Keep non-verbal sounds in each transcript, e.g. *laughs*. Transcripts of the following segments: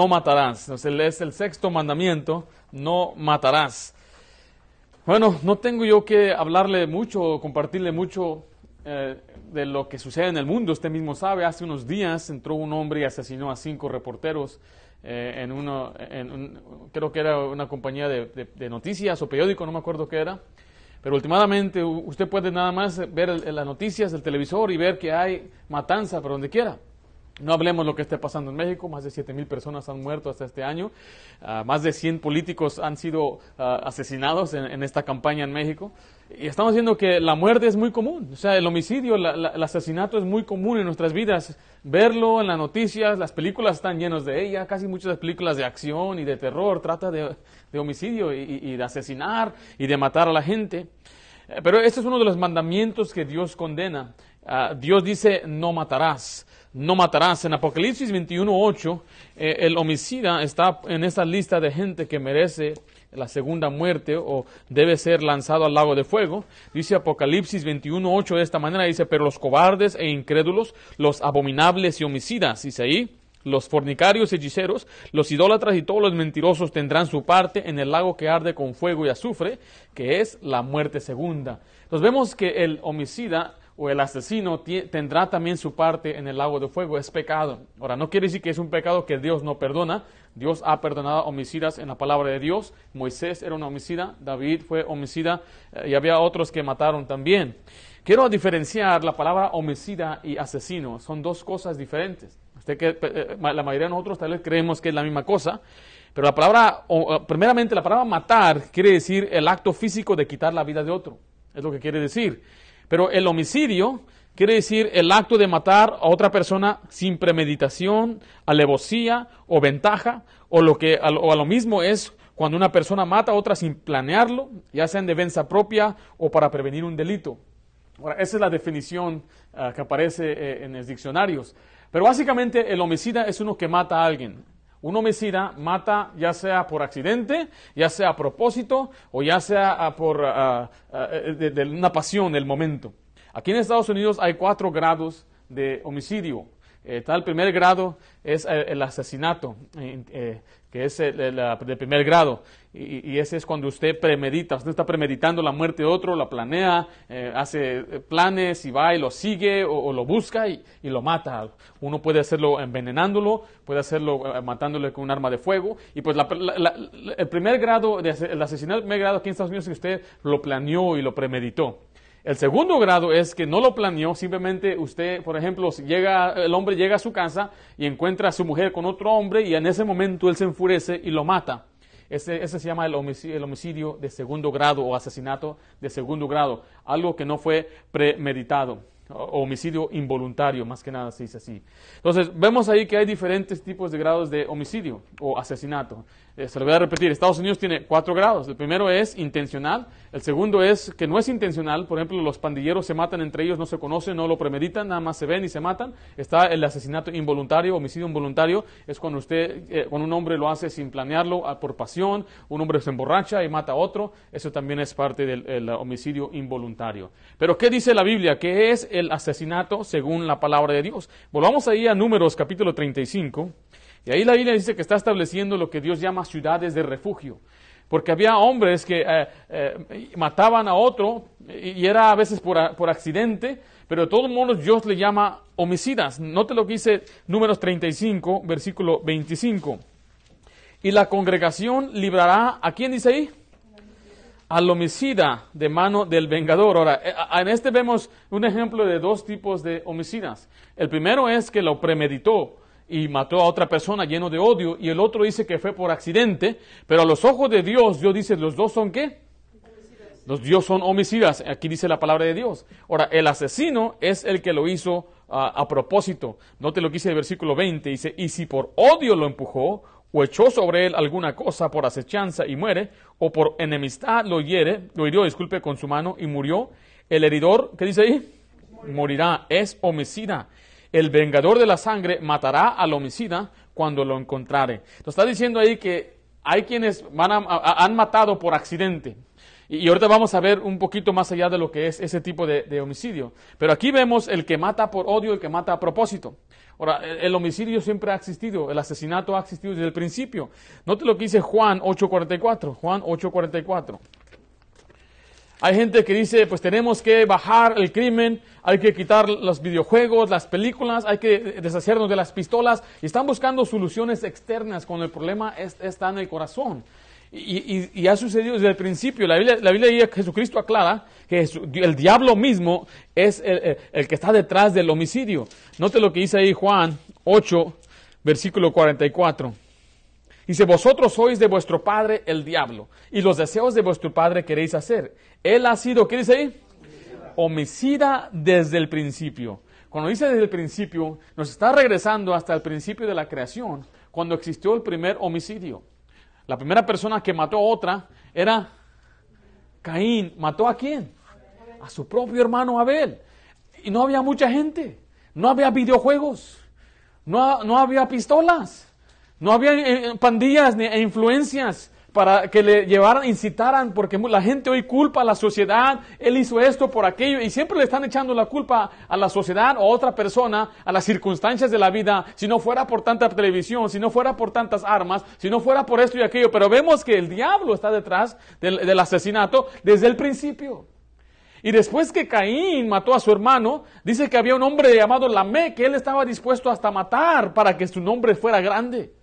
no matarás. Entonces es el sexto mandamiento, no matarás. Bueno, no tengo yo que hablarle mucho o compartirle mucho eh, de lo que sucede en el mundo. Usted mismo sabe, hace unos días entró un hombre y asesinó a cinco reporteros eh, en uno, creo que era una compañía de, noticias o periódico, no me acuerdo qué era. Pero últimamente usted puede nada más ver las noticias del televisor y ver que hay matanza por donde quiera. No hablemos lo que esté pasando en México, más de 7 mil personas han muerto hasta este año, ah, más de 100 políticos han sido ah, asesinados en, esta campaña en México. Y estamos viendo que la muerte es muy común, o sea, el homicidio, el asesinato es muy común en nuestras vidas. Verlo en las noticias, las películas están llenas de ella, casi muchas películas de acción y de terror trata de, homicidio y, de asesinar y de matar a la gente. Pero este es uno de los mandamientos que Dios condena. Ah, Dios dice, no matarás no matarás. En Apocalipsis 21.8, 8 eh, el homicida está en esa lista de gente que merece la segunda muerte o debe ser lanzado al lago de fuego. Dice Apocalipsis 21.8 de esta manera, dice, pero los cobardes e incrédulos, los abominables y homicidas, dice ahí, los fornicarios, y hechiceros, los idólatras y todos los mentirosos tendrán su parte en el lago que arde con fuego y azufre, que es la muerte segunda. Entonces vemos que el homicida o el asesino tendrá también su parte en el lago de fuego, es pecado. Ahora, no quiere decir que es un pecado que Dios no perdona, Dios ha perdonado homicidas en la palabra de Dios, Moisés era un homicida, David fue homicida eh, y había otros que mataron también. Quiero diferenciar la palabra homicida y asesino, son dos cosas diferentes. Usted que, eh, la mayoría de nosotros tal vez creemos que es la misma cosa, pero la palabra, primeramente la palabra matar quiere decir el acto físico de quitar la vida de otro, es lo que quiere decir. Pero el homicidio quiere decir el acto de matar a otra persona sin premeditación, alevosía o ventaja, o, lo que, a lo mismo es cuando una persona mata a otra sin planearlo, ya sea en defensa propia o para prevenir un delito. Ahora, esa es la definición ah, que aparece eh, en los diccionarios. Pero básicamente el homicida es uno que mata a alguien. Un homicida mata ya sea por accidente, ya sea a propósito o ya sea ah, por ah, ah, eh, una pasión el momento. Aquí en Estados Unidos hay cuatro grados de homicidio. El eh, primer grado es eh, el, asesinato, que es el, primer grado, y, ese es cuando usted premedita, usted está premeditando la muerte de otro, la planea, eh, hace eh, planes y va y lo sigue o, lo busca y, lo mata. Uno puede hacerlo envenenándolo, puede hacerlo eh, matándole con un arma de fuego, y pues el primer grado, de, el asesinato del primer grado aquí en Estados Unidos, que usted lo planeó y lo premeditó. El segundo grado es que no lo planeó, simplemente usted, por ejemplo, llega, el hombre llega a su casa y encuentra a su mujer con otro hombre y en ese momento él se enfurece y lo mata. Ese, se llama el homicidio, el homicidio, de segundo grado o asesinato de segundo grado, algo que no fue premeditado, homicidio involuntario, más que nada se dice así. Entonces, vemos ahí que hay diferentes tipos de grados de homicidio o asesinato. Eh, se lo voy a repetir, Estados Unidos tiene cuatro grados. El primero es intencional, el segundo es que no es intencional. Por ejemplo, los pandilleros se matan entre ellos, no se conocen, no lo premeditan, nada más se ven y se matan. Está el asesinato involuntario, homicidio involuntario, es cuando usted, eh, un hombre lo hace sin planearlo, ah, por pasión, un hombre se emborracha y mata a otro. Eso también es parte del homicidio involuntario. Pero ¿qué dice la Biblia? ¿Qué es el asesinato según la palabra de Dios? Volvamos ahí a Números capítulo 35. Y ahí la Biblia dice que está estableciendo lo que Dios llama ciudades de refugio. Porque había hombres que eh, eh, mataban a otro y, era a veces por, por accidente, pero de todos modos Dios le llama homicidas. Note lo que dice números 35, versículo 25. Y la congregación librará, ¿a quién dice ahí? al homicida de mano del vengador. Ahora, eh, en este vemos un ejemplo de dos tipos de homicidas. El primero es que lo premeditó, y mató a otra persona lleno de odio y el otro dice que fue por accidente, pero a los ojos de Dios, Dios dice, los dos son qué? Los Dios son homicidas, aquí dice la palabra de Dios. Ahora, el asesino es el que lo hizo ah, a propósito. Note lo que dice el versículo 20, dice, y si por odio lo empujó o echó sobre él alguna cosa por acechanza y muere, o por enemistad lo hiere, lo hirió, disculpe, con su mano y murió, el heridor, ¿qué dice ahí? Morirá es homicida el vengador de la sangre matará al homicida cuando lo encontrare. Entonces está diciendo ahí que hay quienes han matado por accidente. Y, ahorita vamos a ver un poquito más allá de lo que es ese tipo de, homicidio. Pero aquí vemos el que mata por odio, el que mata a propósito. Ahora, el, homicidio siempre ha existido, el asesinato ha existido desde el principio. Note lo que dice Juan 8.44, Juan 8.44. Hay gente que dice, pues tenemos que bajar el crimen, hay que quitar los videojuegos, las películas, hay que deshacernos de las pistolas. Y están buscando soluciones externas cuando el problema está en el corazón. Y, ha sucedido desde el principio. La Biblia, la Jesucristo aclara que el diablo mismo es el, el que está detrás del homicidio. Note lo que dice ahí Juan 8, versículo 44. Dice, vosotros sois de vuestro padre el diablo, y los deseos de vuestro padre queréis hacer. Él ha sido, ¿qué dice ahí? Homicida, desde el principio. Cuando dice desde el principio, nos está regresando hasta el principio de la creación, cuando existió el primer homicidio. La primera persona que mató a otra era Caín. ¿Mató a quién? A su propio hermano Abel. Y no había mucha gente. No había videojuegos. No, no había pistolas. No había eh, eh, pandillas ni e influencias para que le llevaran, incitaran, porque la gente hoy culpa a la sociedad, él hizo esto por aquello, y siempre le están echando la culpa a la sociedad o a otra persona, a las circunstancias de la vida, si no fuera por tanta televisión, si no fuera por tantas armas, si no fuera por esto y aquello, pero vemos que el diablo está detrás del, del asesinato desde el principio. Y después que Caín mató a su hermano, dice que había un hombre llamado Lamé que él estaba dispuesto hasta matar para que su nombre fuera grande.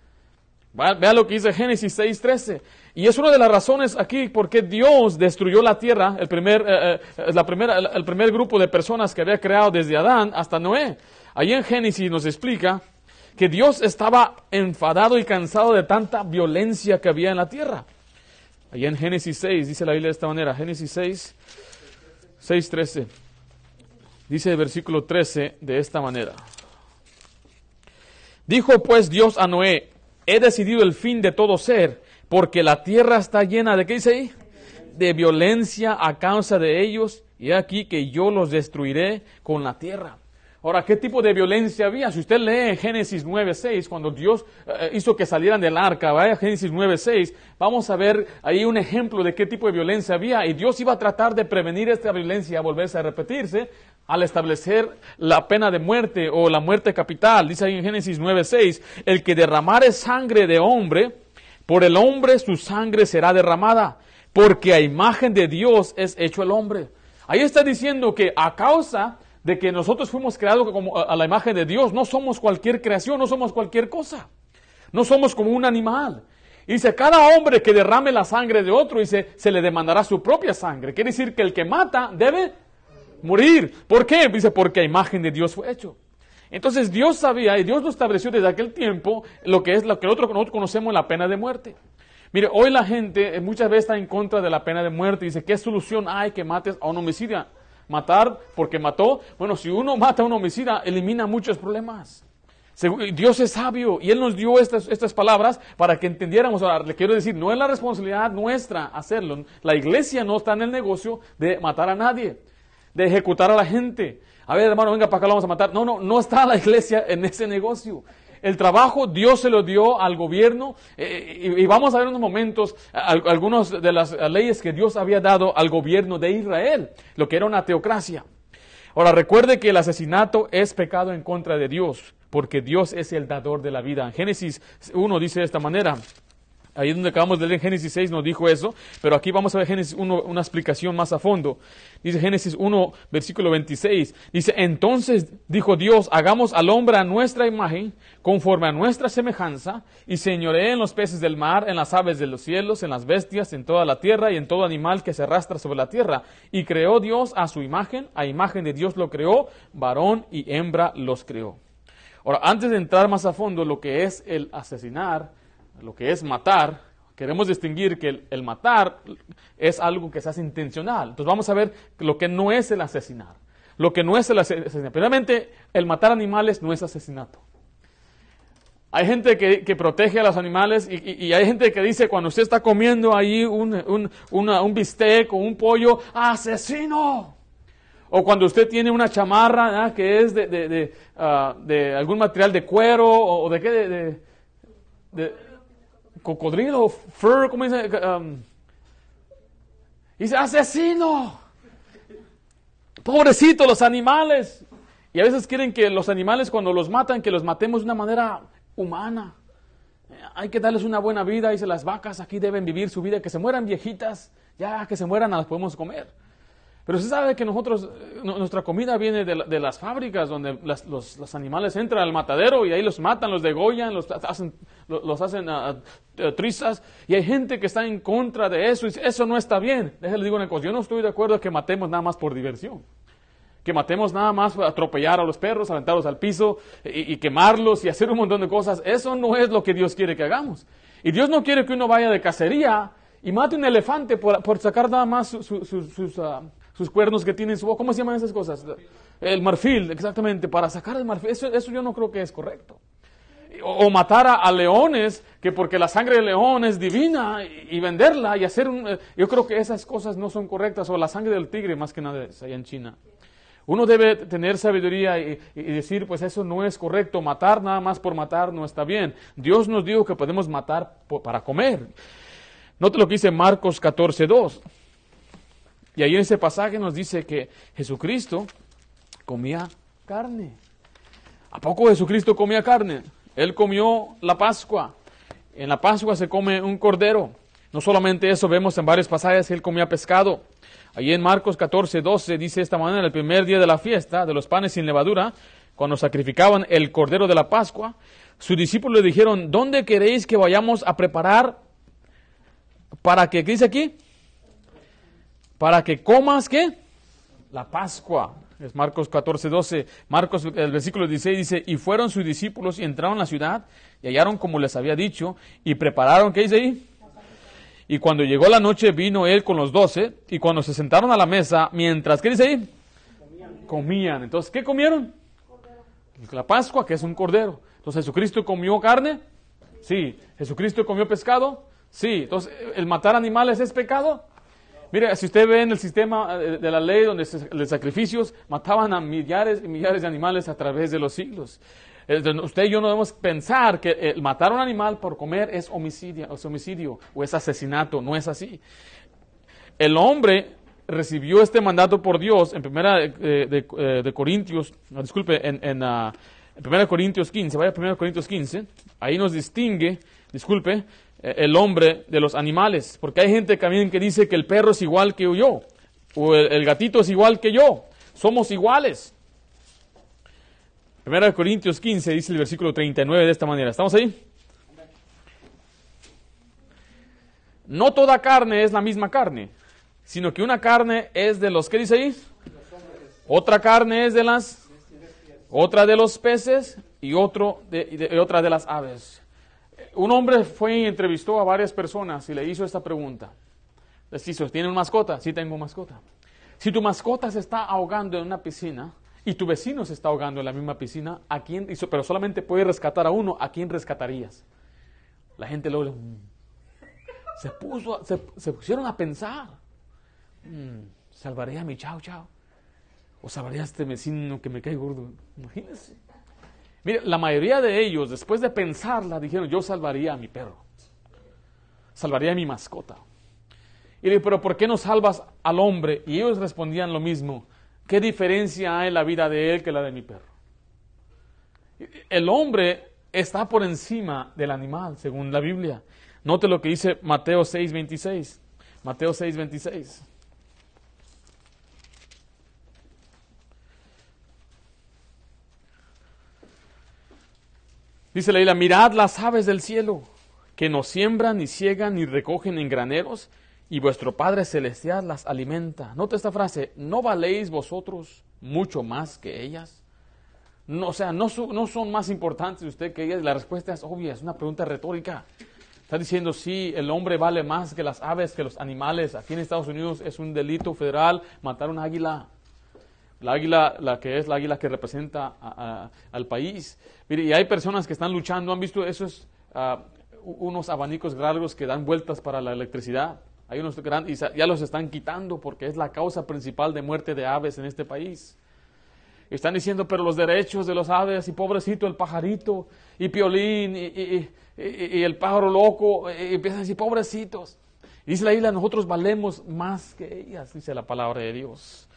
Vea lo que dice Génesis 6:13. Y es una de las razones aquí por qué Dios destruyó la tierra, el primer, eh, eh, la primera, primer grupo de personas que había creado desde Adán hasta Noé. Ahí en Génesis nos explica que Dios estaba enfadado y cansado de tanta violencia que había en la tierra. Allí en Génesis 6 dice la Biblia de esta manera, Génesis 6, 13. Dice el versículo 13 de esta manera. Dijo pues Dios a Noé, he decidido el fin de todo ser, porque la tierra está llena de, dice De violencia a causa de ellos, y aquí que yo los destruiré con la tierra. Ahora, ¿qué tipo de violencia había? Si usted lee Génesis 9.6, cuando Dios eh, hizo que salieran del arca, vaya Génesis 9.6, vamos a ver ahí un ejemplo de qué tipo de violencia había. Y Dios iba a tratar de prevenir esta violencia a volverse a repetirse al establecer la pena de muerte o la muerte capital. Dice ahí en Génesis 9:6, el que derramare sangre de hombre, por el hombre su sangre será derramada, porque a imagen de Dios es hecho el hombre. Ahí está diciendo que a causa de que nosotros fuimos creados como a la imagen de Dios, no somos cualquier creación, no somos cualquier cosa. No somos como un animal. Dice, cada hombre que derrame la sangre de otro, dice, se le demandará su propia sangre. Quiere decir que el que mata debe morir. ¿Por qué? Dice, porque a imagen de Dios fue hecho. Entonces Dios sabía y Dios lo estableció desde aquel tiempo lo que es lo que nosotros, conocemos conocemos la pena de muerte. Mire, hoy la gente eh, muchas veces está en contra de la pena de muerte y dice, ¿qué solución hay que mates a un homicida? Matar porque mató. Bueno, si uno mata a un homicida, elimina muchos problemas. Dios es sabio y Él nos dio estas, estas palabras para que entendiéramos. Ahora, le quiero decir, no es la responsabilidad nuestra hacerlo. La iglesia no está en el negocio de matar a nadie de ejecutar a la gente. A ver, hermano, venga para acá, lo vamos a matar. No, no, no está la iglesia en ese negocio. El trabajo Dios se lo dio al gobierno eh, y, vamos a ver unos momentos algunas de las leyes que Dios había dado al gobierno de Israel, lo que era una teocracia. Ahora recuerde que el asesinato es pecado en contra de Dios, porque Dios es el dador de la vida. En Génesis 1 dice de esta manera, Ahí donde acabamos de leer en Génesis 6 nos dijo eso, pero aquí vamos a ver Génesis 1, una explicación más a fondo. Dice Génesis 1, versículo 26. Dice, entonces dijo Dios, hagamos al hombre a nuestra imagen, conforme a nuestra semejanza, y señoree en los peces del mar, en las aves de los cielos, en las bestias, en toda la tierra y en todo animal que se arrastra sobre la tierra. Y creó Dios a su imagen, a imagen de Dios lo creó, varón y hembra los creó. Ahora, antes de entrar más a fondo lo que es el asesinar, lo que es matar, queremos distinguir que el, matar es algo que se hace intencional. Entonces vamos a ver lo que no es el asesinar. Lo que no es el asesinar. Primeramente, el matar animales no es asesinato. Hay gente que, protege a los animales y, hay gente que dice cuando usted está comiendo ahí un, un, bistec o un pollo, ¡asesino! O cuando usted tiene una chamarra ¿ah? que es ah, de, algún material de cuero o, de qué, de cocodrilo, fur, ¿cómo dice? Um, dice, asesino. Pobrecito los animales. Y a veces quieren que los animales cuando los matan, que los matemos de una manera humana. Eh, hay que darles una buena vida. Dice, las vacas aquí deben vivir su vida, que se mueran viejitas, ya que se mueran, las podemos comer. Pero se sabe que nosotros, eh, nuestra comida viene de, las fábricas donde los, animales entran al matadero y ahí los matan, los degollan, los hacen, los hacen ah, ah, eh, trizas. Y hay gente que está en contra de eso y dice, eso no está bien. Déjenle digo una cosa, yo no estoy de acuerdo que matemos nada más por diversión. Que matemos nada más por atropellar a los perros, aventarlos al piso eh, y, quemarlos y hacer un montón de cosas. Eso no es lo que Dios quiere que hagamos. Y Dios no quiere que uno vaya de cacería y mate un elefante por, sacar nada más sus... Ah, sus cuernos que tienen su boca, ¿cómo se llaman esas cosas? El marfil, exactamente, para sacar el marfil, eso, yo no creo que es correcto. O, matar a, leones, que porque la sangre del león es divina, y, venderla y hacer un... Eh, yo creo que esas cosas no son correctas, o la sangre del tigre, más que nada, allá en China. Uno debe tener sabiduría y, decir, pues eso no es correcto, matar nada más por matar no está bien. Dios nos dijo que podemos matar para comer. Note lo que dice Marcos 14, 2. Y ahí en ese pasaje nos dice que Jesucristo comía carne. ¿A poco Jesucristo comía carne? Él comió la Pascua. En la Pascua se come un cordero. No solamente eso, vemos en varios pasajes que él comía pescado. Allí en Marcos 14, 12 dice de esta manera, el primer día de la fiesta de los panes sin levadura, cuando sacrificaban el cordero de la Pascua, sus discípulos le dijeron, ¿dónde queréis que vayamos a preparar para que, ¿qué dice aquí? para que comas qué? La Pascua. Es Marcos 14, 12. Marcos, el versículo 16 dice, y fueron sus discípulos y entraron a la ciudad y hallaron como les había dicho y prepararon, ¿qué dice ahí? Y cuando llegó la noche vino él con los doce y cuando se sentaron a la mesa, mientras, ¿qué dice ahí? Comían. Entonces, ¿qué comieron? La Pascua, que es un cordero. Entonces, ¿Jesucristo comió carne? Sí. ¿Jesucristo comió pescado? Sí. Entonces, ¿el matar animales es pecado? Mire, si usted ve en el sistema eh, de la ley donde los sacrificios mataban a millares y millares de animales a través de los siglos. Usted y yo no debemos pensar que eh, el matar a un animal por comer es homicidio, homicidio o es asesinato, no es así. El hombre recibió este mandato por Dios en primera de, eh, Corintios, disculpe, en, ah, primera Corintios 15, vaya Corintios 15, ahí nos distingue, disculpe, eh, el hombre de los animales, porque hay gente también que dice que el perro es igual que yo, o el, gatito es igual que yo, somos iguales. de Corintios 15 dice el versículo 39 de esta manera, ¿estamos ahí? No toda carne es la misma carne, sino que una carne es de los, ¿qué dice ahí? Otra carne es de las, otra de los peces y otro de, otra de las aves un hombre fue y entrevistó a varias personas y le hizo esta pregunta. Les hizo, ¿tienen mascota? Sí, tengo mascota. Si tu mascota se está ahogando en una piscina y tu vecino se está ahogando en la misma piscina, ¿a quién? Pero solamente puede rescatar a uno, ¿a quién rescatarías? La gente luego mm". se, puso, se, pusieron a pensar. Mm, salvaría a mi chao chao? ¿O salvaría a este vecino que me cae gordo? Imagínense. Mire, la mayoría de ellos, después de pensarla, dijeron, yo salvaría a mi perro, salvaría a mi mascota. Y dije, pero ¿por qué no salvas al hombre? Y ellos respondían lo mismo, ¿qué diferencia hay en la vida de él que la de mi perro? El hombre está por encima del animal, según la Biblia. Note lo que dice Mateo 6.26. Mateo 6, 26. Dice Leila, mirad las aves del cielo, que no siembran, ni ciegan, ni recogen en graneros, y vuestro Padre Celestial las alimenta. Nota esta frase, ¿no valéis vosotros mucho más que ellas? o sea, no, no son más importantes usted que ellas. La respuesta es obvia, es una pregunta retórica. Está diciendo, sí, el hombre vale más que las aves, que los animales. Aquí en Estados Unidos es un delito federal matar un águila. La águila, la que es la águila que representa al país. y hay personas que están luchando, han visto esos ah, unos abanicos largos que dan vueltas para la electricidad. Hay unos grandes, y ya los están quitando porque es la causa principal de muerte de aves en este país. Están diciendo, pero los derechos de los aves, y pobrecito el pajarito, y piolín, y, el pájaro loco, y empiezan a decir, pobrecitos. Dice la isla, nosotros valemos más que ellas, dice la palabra de Dios.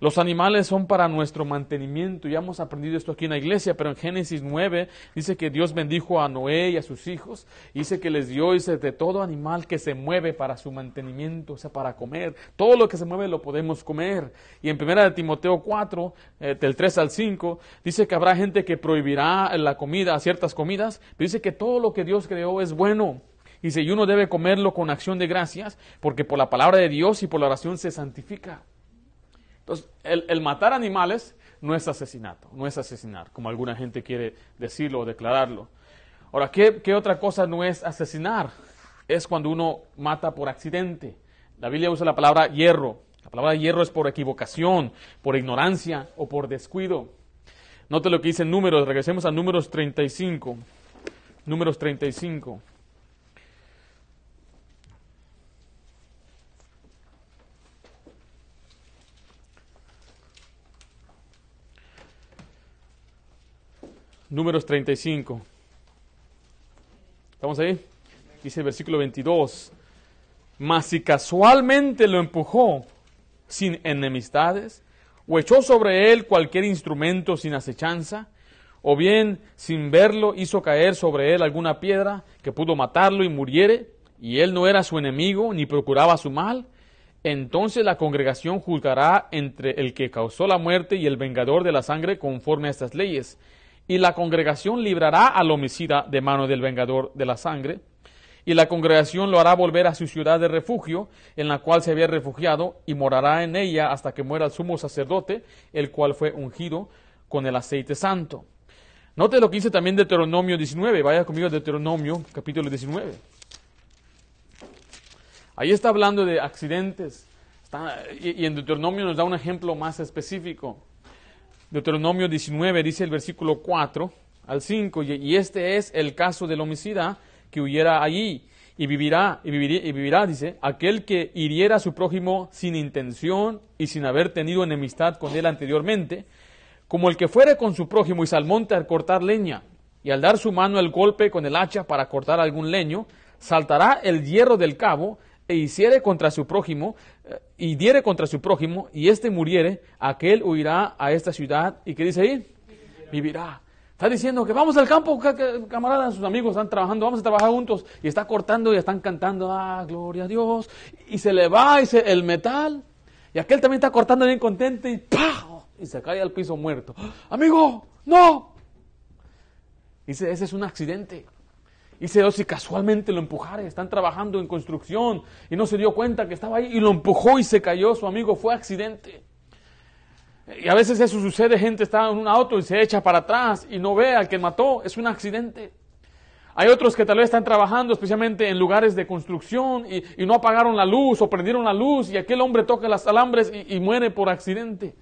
Los animales son para nuestro mantenimiento. Ya hemos aprendido esto aquí en la iglesia, pero en Génesis 9 dice que Dios bendijo a Noé y a sus hijos. dice que les dio, dice, de todo animal que se mueve para su mantenimiento, o sea, para comer. Todo lo que se mueve lo podemos comer. Y en 1 Timoteo 4, eh, del 3 al 5, dice que habrá gente que prohibirá la comida, ciertas comidas, pero dice que todo lo que Dios creó es bueno. Dice, y uno debe comerlo con acción de gracias, porque por la palabra de Dios y por la oración se santifica. Entonces, el, matar animales no es asesinato, no es asesinar, como alguna gente quiere decirlo o declararlo. Ahora, ¿qué, otra cosa no es asesinar? Es cuando uno mata por accidente. La Biblia usa la palabra hierro. La palabra hierro es por equivocación, por ignorancia o por descuido. Note lo que dice Números. Regresemos a Números 35. Números 35. Números 35. ¿Estamos ahí? Dice el versículo 22. Mas si casualmente lo empujó sin enemistades, o echó sobre él cualquier instrumento sin acechanza, o bien sin verlo hizo caer sobre él alguna piedra que pudo matarlo y muriere, y él no era su enemigo ni procuraba su mal, entonces la congregación juzgará entre el que causó la muerte y el vengador de la sangre conforme a estas leyes y la congregación librará al homicida de mano del vengador de la sangre, y la congregación lo hará volver a su ciudad de refugio, en la cual se había refugiado, y morará en ella hasta que muera el sumo sacerdote, el cual fue ungido con el aceite santo. Note lo que dice también Deuteronomio 19, vaya conmigo a Deuteronomio capítulo 19. Ahí está hablando de accidentes, y en Deuteronomio nos da un ejemplo más específico. Deuteronomio 19 dice el versículo 4 al 5, y este es el caso del homicida que huyera allí y vivirá, y vivirá, y vivirá, dice, aquel que hiriera a su prójimo sin intención y sin haber tenido enemistad con él anteriormente, como el que fuere con su prójimo y salmonte al cortar leña, y al dar su mano el golpe con el hacha para cortar algún leño, saltará el hierro del cabo e hiciere contra su prójimo, y diere contra su prójimo y éste muriere, aquel huirá a esta ciudad y ¿qué dice ahí? Vivirá. Está diciendo que vamos al campo, camaradas, sus amigos están trabajando, vamos a trabajar juntos. Y está cortando y están cantando, ah, gloria a Dios. Y se le va el metal. Y aquel también está cortando bien contento y Y se cae al piso muerto. Ah, amigo, no. Dice, ese es un accidente se dio si casualmente lo empujara, Están trabajando en construcción y no se dio cuenta que estaba ahí y lo empujó y se cayó. Su amigo fue accidente. Y a veces eso sucede, gente está en un auto y se echa para atrás y no ve al que mató, es un accidente. Hay otros que tal vez están trabajando especialmente en lugares de construcción y, no apagaron la luz o prendieron la luz y aquel hombre toca las alambres y muere por accidente.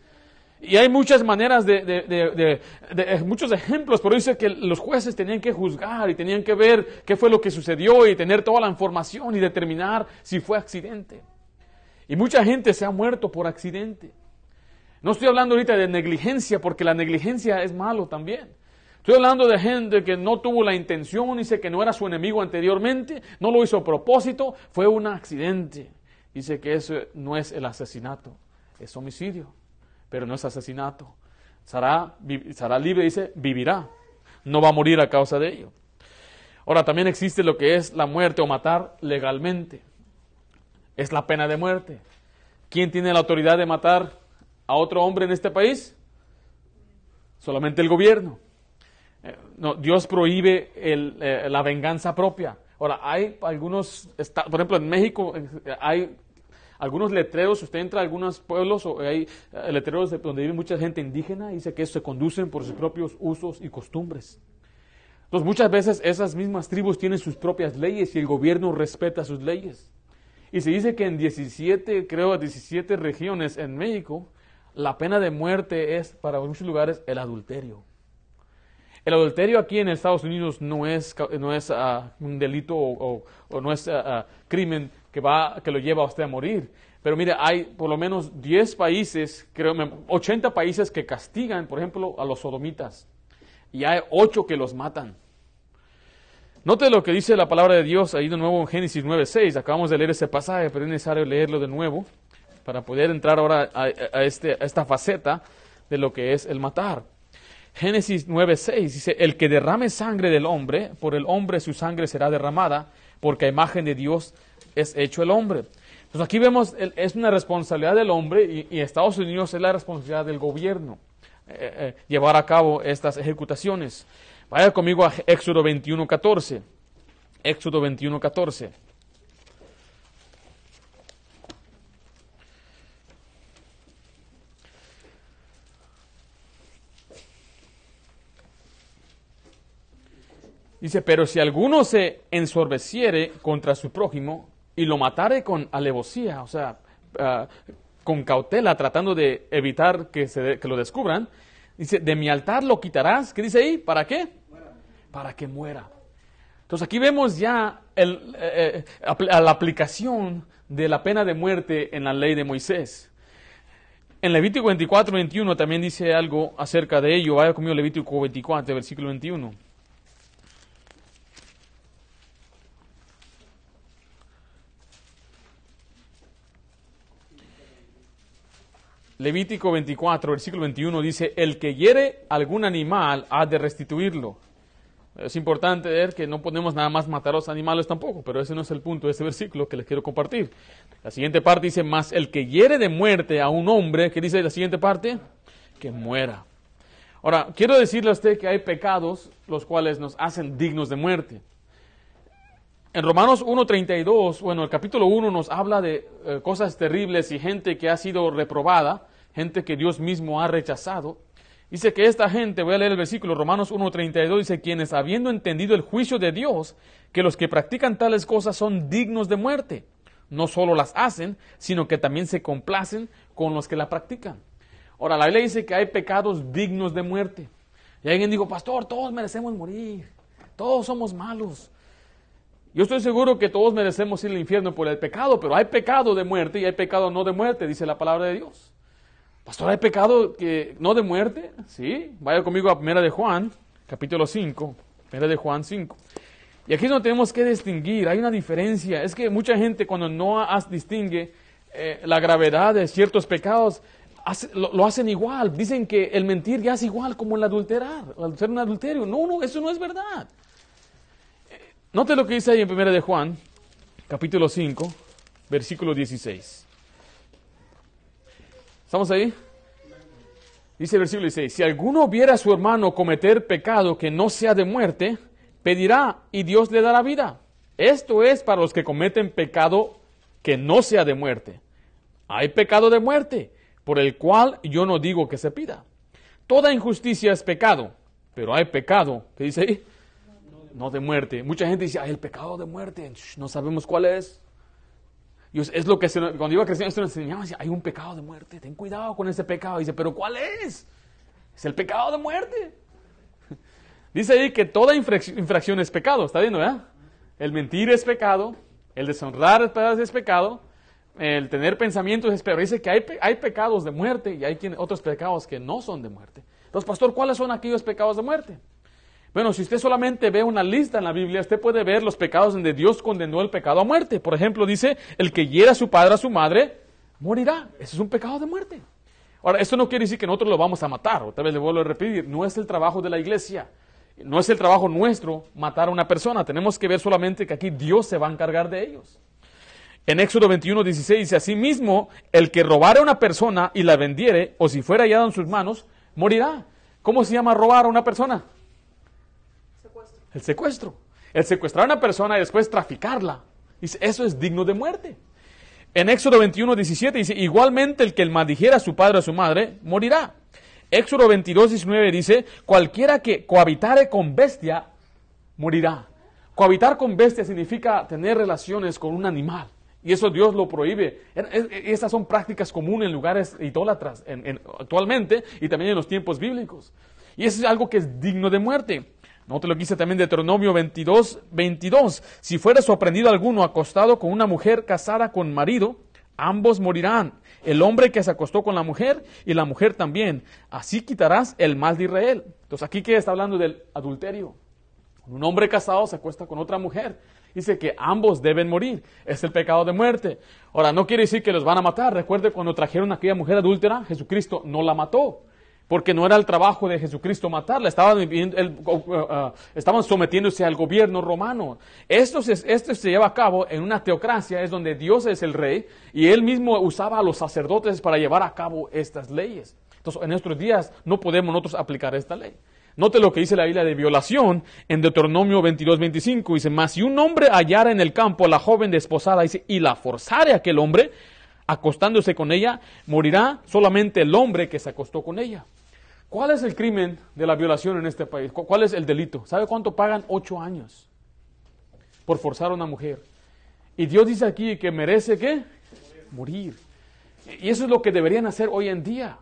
Y hay muchas maneras de, eh, muchos ejemplos, pero dice que los jueces tenían que juzgar y tenían que ver qué fue lo que sucedió y tener toda la información y determinar si fue accidente. Y mucha gente se ha muerto por accidente. No estoy hablando ahorita de negligencia, porque la negligencia es malo también. Estoy hablando de gente que no tuvo la intención, dice que no era su enemigo anteriormente, no lo hizo a propósito, fue un accidente. Dice que eso no es el asesinato, es homicidio pero no es asesinato. Sará, libre, dice, vivirá. No va a morir a causa de ello. Ahora, también existe lo que es la muerte o matar legalmente. Es la pena de muerte. ¿Quién tiene la autoridad de matar a otro hombre en este país? Solamente el gobierno. Eh, no, Dios prohíbe eh, la venganza propia. Ahora, hay algunos, por ejemplo, en México eh, hay algunos letreros, usted entra a algunos pueblos, o hay eh, letreros donde vive mucha gente indígena, y dice que se conducen por sus propios usos y costumbres. Entonces muchas veces esas mismas tribus tienen sus propias leyes y el gobierno respeta sus leyes. Y se dice que en 17, creo, 17 regiones en México, la pena de muerte es para muchos lugares el adulterio. El adulterio aquí en Estados Unidos no es, no es ah, un delito o, no es un ah, ah, crimen que, lo lleva a usted a morir. Pero mire, hay por lo menos 10 países, creo, 80 países que castigan, por ejemplo, a los sodomitas. Y hay 8 que los matan. Note lo que dice la palabra de Dios ahí de nuevo en Génesis 9.6. Acabamos de leer ese pasaje, pero es necesario leerlo de nuevo para poder entrar ahora a, a este, esta faceta de lo que es el matar. Génesis 9.6 dice, el que derrame sangre del hombre, por el hombre su sangre será derramada, porque a imagen de Dios es hecho el hombre. Entonces aquí vemos, es una responsabilidad del hombre y, Estados Unidos es la responsabilidad del gobierno eh, eh, eh, llevar a cabo estas ejecutaciones. Vaya conmigo a Éxodo 21, 14. Éxodo 21, 14. Dice, pero si alguno se ensorbeciere contra su prójimo, y lo mataré con alevosía, o sea, ah, con cautela, tratando de evitar que, se lo descubran. Dice, de mi altar lo quitarás. ¿Qué dice ahí? ¿Para qué? Para que muera. Entonces aquí vemos ya eh, eh, la aplicación de la pena de muerte en la ley de Moisés. En Levítico 24, 21 también dice algo acerca de ello. Vaya conmigo Levítico 24, versículo 21. Levítico 24, versículo 21 dice, el que hiere algún animal ha de restituirlo. Es importante ver que no podemos nada más matar a los animales tampoco, pero ese no es el punto de este versículo que les quiero compartir. La siguiente parte dice, más el que hiere de muerte a un hombre, que dice la siguiente parte, que muera. Ahora, quiero decirle a usted que hay pecados los cuales nos hacen dignos de muerte. En Romanos 1.32, bueno, el capítulo 1 nos habla de eh, cosas terribles y gente que ha sido reprobada, gente que Dios mismo ha rechazado. Dice que esta gente, voy a leer el versículo, Romanos 1.32, dice, quienes habiendo entendido el juicio de Dios, que los que practican tales cosas son dignos de muerte, no solo las hacen, sino que también se complacen con los que la practican. Ahora, la ley dice que hay pecados dignos de muerte. Y alguien dijo, pastor, todos merecemos morir, todos somos malos. Yo estoy seguro que todos merecemos ir al infierno por el pecado, pero hay pecado de muerte y hay pecado no de muerte, dice la palabra de Dios. Pastor, hay pecado que no de muerte, ¿sí? Vaya conmigo a 1 de Juan, capítulo 5, Primera de Juan 5. Y aquí es tenemos que distinguir, hay una diferencia. Es que mucha gente cuando no distingue eh, la gravedad de ciertos pecados, lo, hacen igual. Dicen que el mentir ya es igual como el adulterar, el un adulterio. No, no, eso no es verdad. Eh, note lo que dice ahí en 1 de Juan, capítulo 5, versículo 16. ¿Estamos ahí? Dice el versículo 16, si alguno viera a su hermano cometer pecado que no sea de muerte, pedirá y Dios le dará vida. Esto es para los que cometen pecado que no sea de muerte. Hay pecado de muerte, por el cual yo no digo que se pida. Toda injusticia es pecado, pero hay pecado, ¿qué dice ahí? No de muerte. Mucha gente dice, hay el pecado de muerte, no sabemos cuál es es lo que se, cuando iba creciendo, esto nos enseñaba, hay un pecado de muerte, ten cuidado con ese pecado. dice, pero ¿cuál es? Es el pecado de muerte. *laughs* Dice ahí que toda infracción es pecado, ¿está viendo, verdad? El mentir es pecado, el deshonrar es pecado, el tener pensamientos es pecado. Dice que hay, hay pecados de muerte y hay otros pecados que no son de muerte. Entonces, pastor, ¿cuáles son aquellos pecados de muerte? Bueno, si usted solamente ve una lista en la Biblia, usted puede ver los pecados donde Dios condenó el pecado a muerte. Por ejemplo, dice, el que hiera a su padre, a su madre, morirá. Eso es un pecado de muerte. Ahora, esto no quiere decir que nosotros lo vamos a matar. Otra vez le vuelvo a repetir, no es el trabajo de la iglesia. No es el trabajo nuestro matar a una persona. Tenemos que ver solamente que aquí Dios se va a encargar de ellos. En Éxodo 21, 16 dice, Asimismo, el que robara a una persona y la vendiere, o si fuera hallada en sus manos, morirá. ¿Cómo se llama robar a una persona? El secuestro. El secuestrar a una persona y después traficarla. eso es digno de muerte. En Éxodo 21, 17 dice, igualmente el que el maldijera a su padre o a su madre, morirá. Éxodo 22, 19 dice, cualquiera que cohabitare con bestia, morirá. Cohabitar con bestia significa tener relaciones con un animal. Y eso Dios lo prohíbe. Estas son prácticas comunes en lugares idólatras actualmente y también en los tiempos bíblicos. Y eso es algo que es digno de muerte. No te lo quise también Deuteronomio 22, 22. Si fuera sorprendido alguno acostado con una mujer casada con marido, ambos morirán. El hombre que se acostó con la mujer y la mujer también. Así quitarás el mal de Israel. Entonces aquí que está hablando del adulterio. Un hombre casado se acuesta con otra mujer. Dice que ambos deben morir. Es el pecado de muerte. Ahora, no quiere decir que los van a matar. Recuerde cuando trajeron a aquella mujer adúltera, Jesucristo no la mató porque no era el trabajo de Jesucristo matarla, estaban, ah, estaban sometiéndose al gobierno romano. Esto se, esto se lleva a cabo en una teocracia, es donde Dios es el rey y él mismo usaba a los sacerdotes para llevar a cabo estas leyes. Entonces, en nuestros días no podemos nosotros aplicar esta ley. Note lo que dice la Biblia de violación en Deuteronomio 22, 25. Dice, más si un hombre hallara en el campo a la joven desposada y la forzare aquel hombre, acostándose con ella, morirá solamente el hombre que se acostó con ella. ¿Cuál es el crimen de la violación en este país? ¿Cuál es el delito? ¿Sabe cuánto pagan? Ocho años por forzar a una mujer. Y Dios dice aquí que merece qué? Morir. Y eso es lo que deberían hacer hoy en día.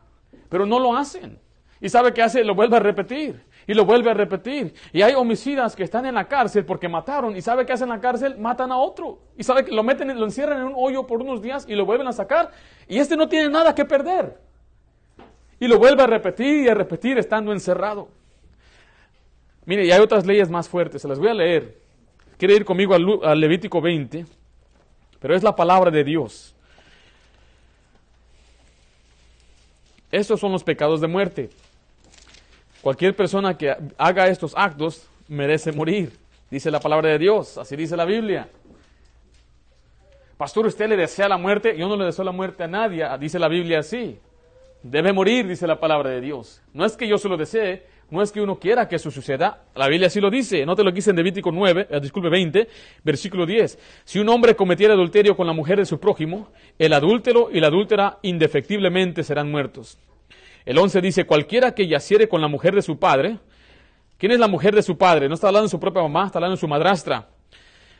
Pero no lo hacen. Y sabe qué hace, lo vuelve a repetir. Y lo vuelve a repetir. Y hay homicidas que están en la cárcel porque mataron. Y sabe qué hacen en la cárcel, matan a otro. Y sabe que lo meten, lo encierran en un hoyo por unos días y lo vuelven a sacar. Y este no tiene nada que perder. Y lo vuelve a repetir y a repetir estando encerrado. Mire, y hay otras leyes más fuertes, se las voy a leer. Quiere ir conmigo al, Levítico 20, pero es la palabra de Dios. Estos son los pecados de muerte. Cualquier persona que haga estos actos merece morir, dice la palabra de Dios, así dice la Biblia. Pastor, usted le desea la muerte, yo no le deseo la muerte a nadie, dice la Biblia así. Debe morir, dice la palabra de Dios. No es que yo se lo desee, no es que uno quiera que eso suceda. La Biblia así lo dice. No te lo dice en Levítico 9, eh, disculpe 20, versículo 10. Si un hombre cometiera adulterio con la mujer de su prójimo, el adúltero y la adúltera indefectiblemente serán muertos. El 11 dice, cualquiera que yaciere con la mujer de su padre, ¿quién es la mujer de su padre? No está hablando de su propia mamá, está hablando de su madrastra.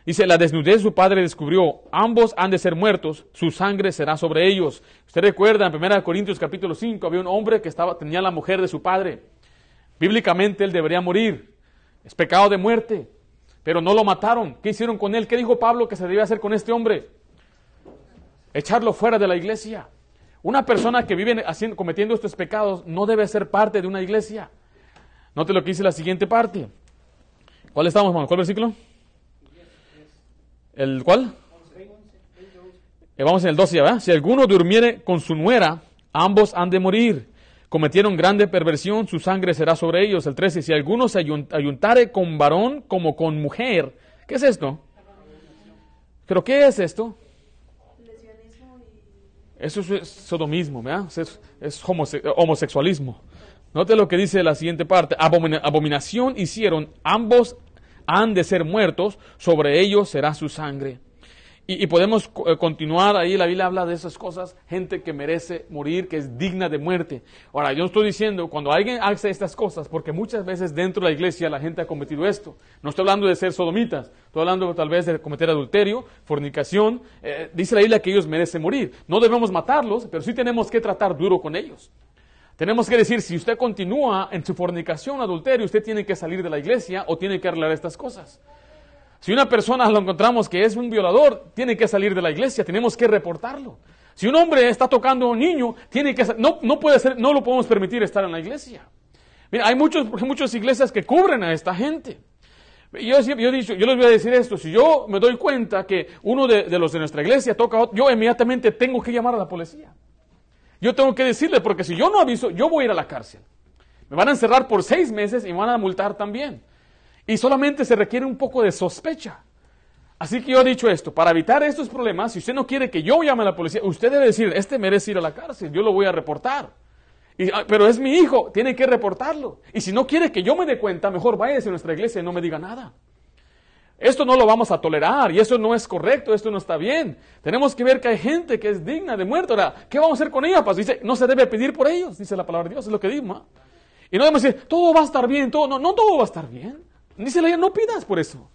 Dice, la desnudez de su padre descubrió, ambos han de ser muertos, su sangre será sobre ellos. Usted recuerda, en 1 Corintios capítulo 5, había un hombre que estaba, tenía la mujer de su padre. Bíblicamente él debería morir, es pecado de muerte, pero no lo mataron. ¿Qué hicieron con él? ¿Qué dijo Pablo que se debía hacer con este hombre? Echarlo fuera de la iglesia. Una persona que vive haciendo, cometiendo estos pecados no debe ser parte de una iglesia. Note lo que dice la siguiente parte. ¿Cuál estamos, hermano? ¿Cuál versículo? ¿El cuál? Eh, vamos en el 12, ¿verdad? Si alguno durmiere con su nuera, ambos han de morir. Cometieron grande perversión, su sangre será sobre ellos. El 13, si alguno se ayuntare con varón como con mujer. ¿Qué es esto? ¿Pero qué es esto? Eso es sodomismo, ¿verdad? Es, es homosexualismo. Note lo que dice la siguiente parte. Abominación hicieron ambos han de ser muertos, sobre ellos será su sangre. Y, podemos eh, continuar ahí, la Biblia habla de esas cosas, gente que merece morir, que es digna de muerte. Ahora, yo estoy diciendo, cuando alguien hace estas cosas, porque muchas veces dentro de la iglesia la gente ha cometido esto, no estoy hablando de ser sodomitas, estoy hablando tal vez de cometer adulterio, fornicación, eh, dice la Biblia que ellos merecen morir. No debemos matarlos, pero sí tenemos que tratar duro con ellos. Tenemos que decir, si usted continúa en su fornicación, adulterio, usted tiene que salir de la iglesia o tiene que arreglar estas cosas. Si una persona lo encontramos que es un violador, tiene que salir de la iglesia, tenemos que reportarlo. Si un hombre está tocando a un niño, tiene que no, no puede ser, no lo podemos permitir estar en la iglesia. hay muchos, muchas iglesias que cubren a esta gente. Yo, yo, dicho, yo les voy a decir esto, si yo me doy cuenta que uno de, de los de nuestra iglesia toca a otro, yo inmediatamente tengo que llamar a la policía. Yo tengo que decirle, porque si yo no aviso, yo voy a ir a la cárcel. Me van a encerrar por seis meses y me van a multar también. Y solamente se requiere un poco de sospecha. Así que yo he dicho esto, para evitar estos problemas, si usted no quiere que yo llame a la policía, usted debe decir, este merece ir a la cárcel, yo lo voy a reportar. Ah, pero es mi hijo, tiene que reportarlo. Y si no quiere que yo me dé cuenta, mejor váyase a nuestra iglesia y no me diga nada. Esto no lo vamos a tolerar y eso no es correcto, esto no está bien. Tenemos que ver que hay gente que es digna de muerte. Ahora, ¿qué vamos a hacer con ella? Pues dice, no se debe pedir por ellos, dice la palabra de Dios, es lo que digo. Y no debemos decir, todo va a estar bien, todo, no, no todo va a estar bien. Dice la no pidas por eso,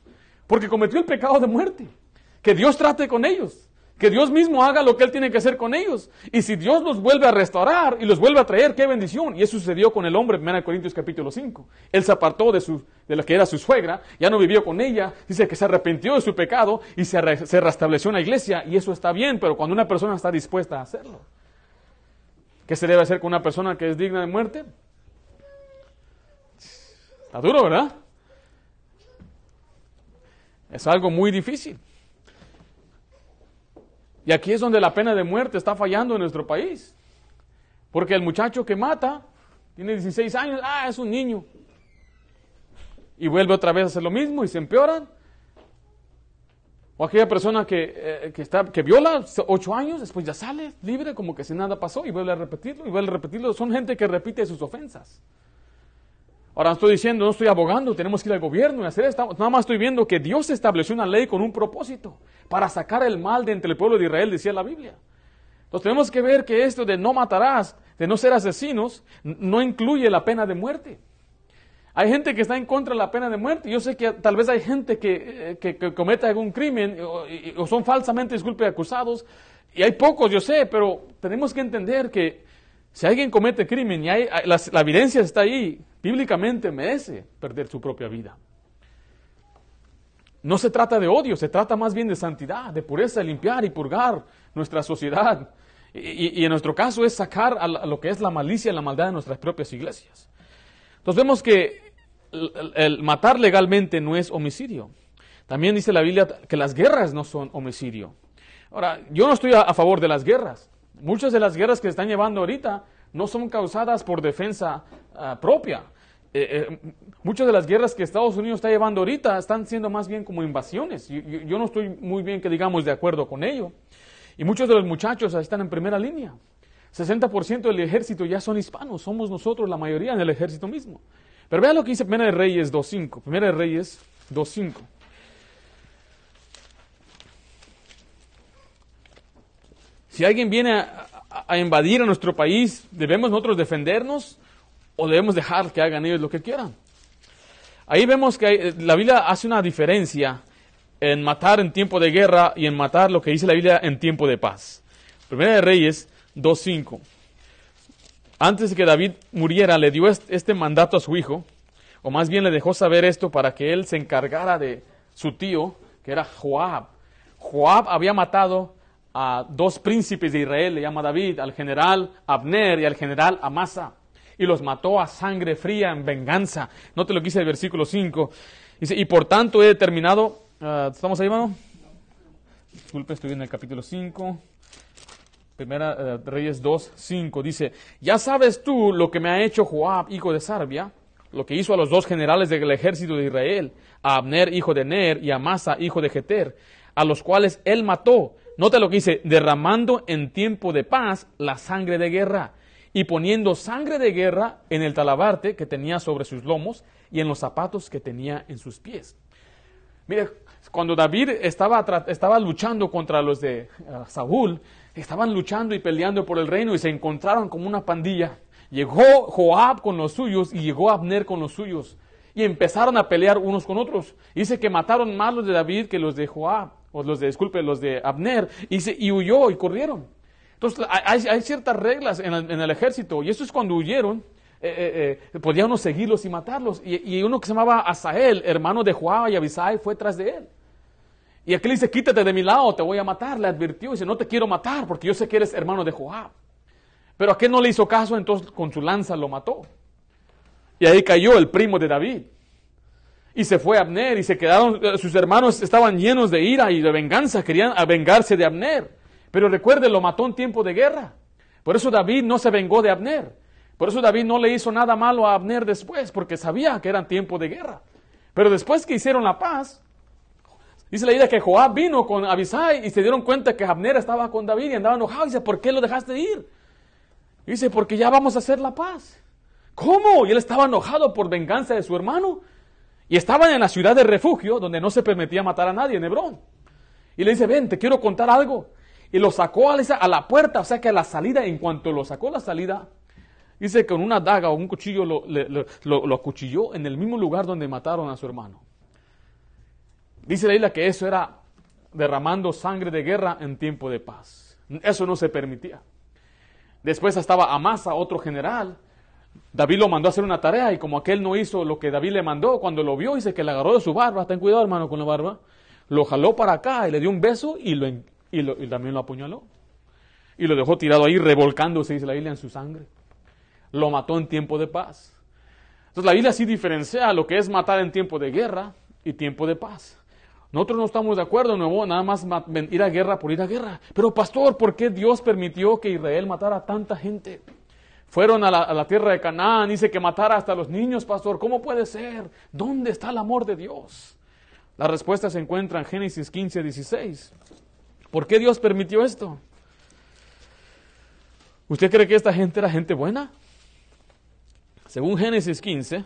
porque cometió el pecado de muerte. Que Dios trate con ellos que Dios mismo haga lo que Él tiene que hacer con ellos. Y si Dios los vuelve a restaurar y los vuelve a traer, qué bendición. Y eso sucedió con el hombre en 1 Corintios capítulo 5. Él se apartó de, su, de la que era su suegra, ya no vivió con ella, dice que se arrepintió de su pecado y se, se restableció en la iglesia. Y eso está bien, pero cuando una persona está dispuesta a hacerlo, ¿qué se debe hacer con una persona que es digna de muerte? Está duro, ¿verdad? Es algo muy difícil. Y aquí es donde la pena de muerte está fallando en nuestro país. Porque el muchacho que mata tiene 16 años, ah, es un niño. Y vuelve otra vez a hacer lo mismo y se empeoran. O aquella persona que, eh, está, que viola 8 años, después ya sale libre como que si nada pasó y vuelve a repetirlo y vuelve a repetirlo. Son gente que repite sus ofensas. Ahora estoy diciendo, no estoy abogando, tenemos que ir al gobierno y hacer esto. Nada más estoy viendo que Dios estableció una ley con un propósito, para sacar el mal de entre el pueblo de Israel, decía la Biblia. Entonces tenemos que ver que esto de no matarás, de no ser asesinos, no incluye la pena de muerte. Hay gente que está en contra de la pena de muerte. Yo sé que tal vez hay gente que, eh, cometa algún crimen o, o son falsamente, disculpe, acusados. Y hay pocos, yo sé, pero tenemos que entender que si alguien comete crimen y la, evidencia está ahí, bíblicamente merece perder su propia vida. No se trata de odio, se trata más bien de santidad, de pureza, de limpiar y purgar nuestra sociedad. Y, en nuestro caso es sacar a, lo que es la malicia y la maldad de nuestras propias iglesias. Entonces vemos que el, matar legalmente no es homicidio. También dice la Biblia que las guerras no son homicidio. Ahora, yo no estoy a favor de las guerras. Muchas de las guerras que están llevando ahorita no son causadas por defensa ah, propia. Eh, eh, muchas de las guerras que Estados Unidos está llevando ahorita están siendo más bien como invasiones. Yo, yo, no estoy muy bien que digamos de acuerdo con ello. Y muchos de los muchachos están en primera línea. 60% del ejército ya son hispanos, somos nosotros la mayoría en el ejército mismo. Pero vean lo que dice Primera de Reyes 2.5. Primera de Reyes 2.5. Si alguien viene a, invadir a nuestro país, ¿debemos nosotros defendernos o debemos dejar que hagan ellos lo que quieran? Ahí vemos que la Biblia hace una diferencia en matar en tiempo de guerra y en matar lo que dice la Biblia en tiempo de paz. Primera de Reyes 2.5. Antes de que David muriera, le dio este mandato a su hijo, o más bien le dejó saber esto para que él se encargara de su tío, que era Joab. Joab había matado a dos príncipes de Israel, le llama David, al general Abner y al general Amasa, y los mató a sangre fría en venganza. No te lo quise el versículo 5. Dice, y por tanto he determinado, ah, ¿estamos ahí, mano? Disculpe, estoy en el capítulo 5. Primera eh, Reyes 2, 5 dice, ya sabes tú lo que me ha hecho Joab, hijo de Sarbia, lo que hizo a los dos generales del ejército de Israel, a Abner, hijo de Ner, y a Amasa, hijo de Jeter, a los cuales él mató, Nota lo que dice, derramando en tiempo de paz la sangre de guerra y poniendo sangre de guerra en el talabarte que tenía sobre sus lomos y en los zapatos que tenía en sus pies. Mire, cuando David estaba, estaba luchando contra los de eh, Saúl, estaban luchando y peleando por el reino y se encontraron como una pandilla. Llegó Joab con los suyos y llegó Abner con los suyos. Y empezaron a pelear unos con otros. Dice que mataron más los de David que los de Joab o los de, disculpe, los de Abner, y, y huyó y corrieron. Entonces hay, ciertas reglas en el, ejército, y eso es cuando huyeron, eh, eh, eh podía uno seguirlos y matarlos. Y, uno que se llamaba Asael, hermano de Joab y Abisai, fue tras de él. Y aquel dice, quítate de mi lado, te voy a matar. Le advirtió, y dice, no te quiero matar porque yo sé que eres hermano de Joab. Pero aquel no le hizo caso, entonces con su lanza lo mató. Y ahí cayó el primo de David. Y se fue Abner y se quedaron, eh, sus hermanos estaban llenos de ira y de venganza, querían vengarse de Abner. Pero recuerde, lo mató en tiempo de guerra. Por eso David no se vengó de Abner. Por eso David no le hizo nada malo a Abner después, porque sabía que en tiempo de guerra. Pero después que hicieron la paz, dice la idea que Joab vino con Abisai y se dieron cuenta que Abner estaba con David y andaba enojado. Y dice, ¿por qué lo dejaste ir? dice, porque ya vamos a hacer la paz. ¿Cómo? Y él estaba enojado por venganza de su hermano. Y estaban en la ciudad de refugio, donde no se permitía matar a nadie, en Hebrón. Y le dice, ven, te quiero contar algo. Y lo sacó a la, puerta, o sea que a la salida, en cuanto lo sacó a la salida, dice que con una daga o un cuchillo lo, lo acuchilló en el mismo lugar donde mataron a su hermano. Dice la isla que eso era derramando sangre de guerra en tiempo de paz. Eso no se permitía. Después estaba Amasa, otro general, David lo mandó a hacer una tarea y como aquel no hizo lo que David le mandó, cuando lo vio dice que le agarró de su barba, ten cuidado hermano con la barba, lo jaló para acá y le dio un beso y, lo, y, también lo apuñaló. Y lo dejó tirado ahí revolcándose, dice la Biblia, en su sangre. Lo mató en tiempo de paz. Entonces la Biblia sí diferencia lo que es matar en tiempo de guerra y tiempo de paz. Nosotros no estamos de acuerdo, nuevo nada más ir a guerra por ir a guerra. Pero pastor, ¿por qué Dios permitió que Israel matara a tanta gente? Fueron a la, tierra de Canaán, dice que matara hasta los niños, pastor. ¿Cómo puede ser? ¿Dónde está el amor de Dios? La respuesta se encuentra en Génesis 15, 16. ¿Por qué Dios permitió esto? ¿Usted cree que esta gente era gente buena? Según Génesis 15,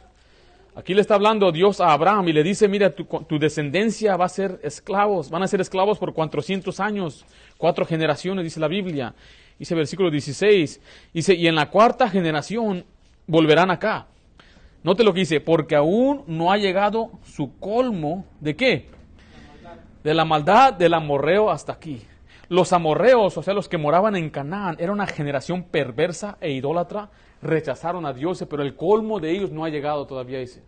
aquí le está hablando Dios a Abraham y le dice, mira, tu, tu descendencia va a ser esclavos, van a ser esclavos por 400 años, cuatro generaciones, dice la Biblia dice versículo 16, dice, y en la cuarta generación volverán acá. te lo que dice, porque aún no ha llegado su colmo de qué? De la maldad del amorreo hasta aquí. Los amorreos, o sea, los que moraban en Canaán, era una generación perversa e idólatra, rechazaron a Dios, pero el colmo de ellos no ha llegado todavía, dice.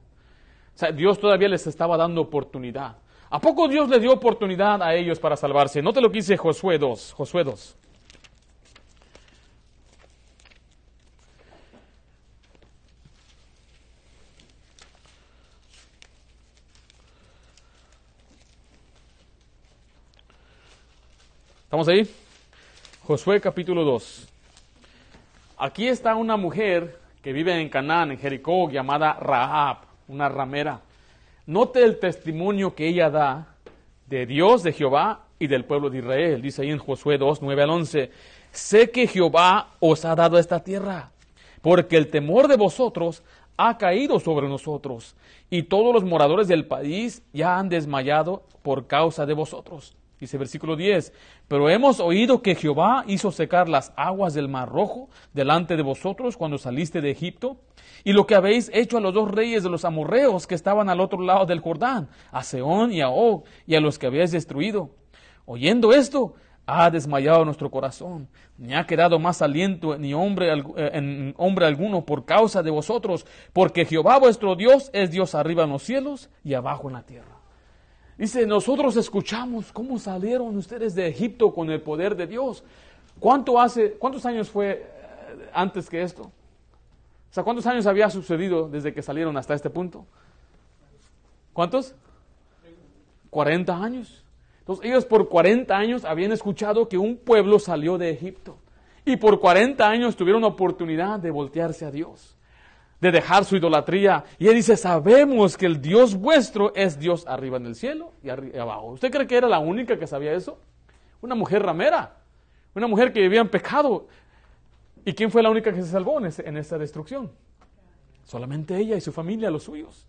O sea, Dios todavía les estaba dando oportunidad. ¿A poco Dios les dio oportunidad a ellos para salvarse? te lo que dice Josué 2, Josué 2. ¿Estamos ahí? Josué capítulo 2. Aquí está una mujer que vive en Canaán, en Jericó, llamada Rahab, una ramera. Note el testimonio que ella da de Dios, de Jehová y del pueblo de Israel. Dice ahí en Josué 2, 9 al 11, sé que Jehová os ha dado esta tierra, porque el temor de vosotros ha caído sobre nosotros, y todos los moradores del país ya han desmayado por causa de vosotros. Dice versículo 10, pero hemos oído que Jehová hizo secar las aguas del mar rojo delante de vosotros cuando saliste de Egipto, y lo que habéis hecho a los dos reyes de los amorreos que estaban al otro lado del Jordán, a Seón y a Og, y a los que habéis destruido. Oyendo esto, ha desmayado nuestro corazón, ni ha quedado más aliento ni hombre, eh, en hombre alguno por causa de vosotros, porque Jehová vuestro Dios es Dios arriba en los cielos y abajo en la tierra. Dice, nosotros escuchamos cómo salieron ustedes de Egipto con el poder de Dios. ¿Cuánto hace, ¿Cuántos años fue eh, antes que esto? O sea, ¿cuántos años había sucedido desde que salieron hasta este punto? ¿Cuántos? 40 años. Entonces ellos por 40 años habían escuchado que un pueblo salió de Egipto. Y por 40 años tuvieron oportunidad de voltearse a Dios de dejar su idolatría. Y él dice, sabemos que el Dios vuestro es Dios arriba en el cielo y abajo. ¿Usted cree que era la única que sabía eso? Una mujer ramera, una mujer que vivía pecado. ¿Y quién fue la única que se salvó en, esta esa destrucción? Solamente ella y su familia, los suyos.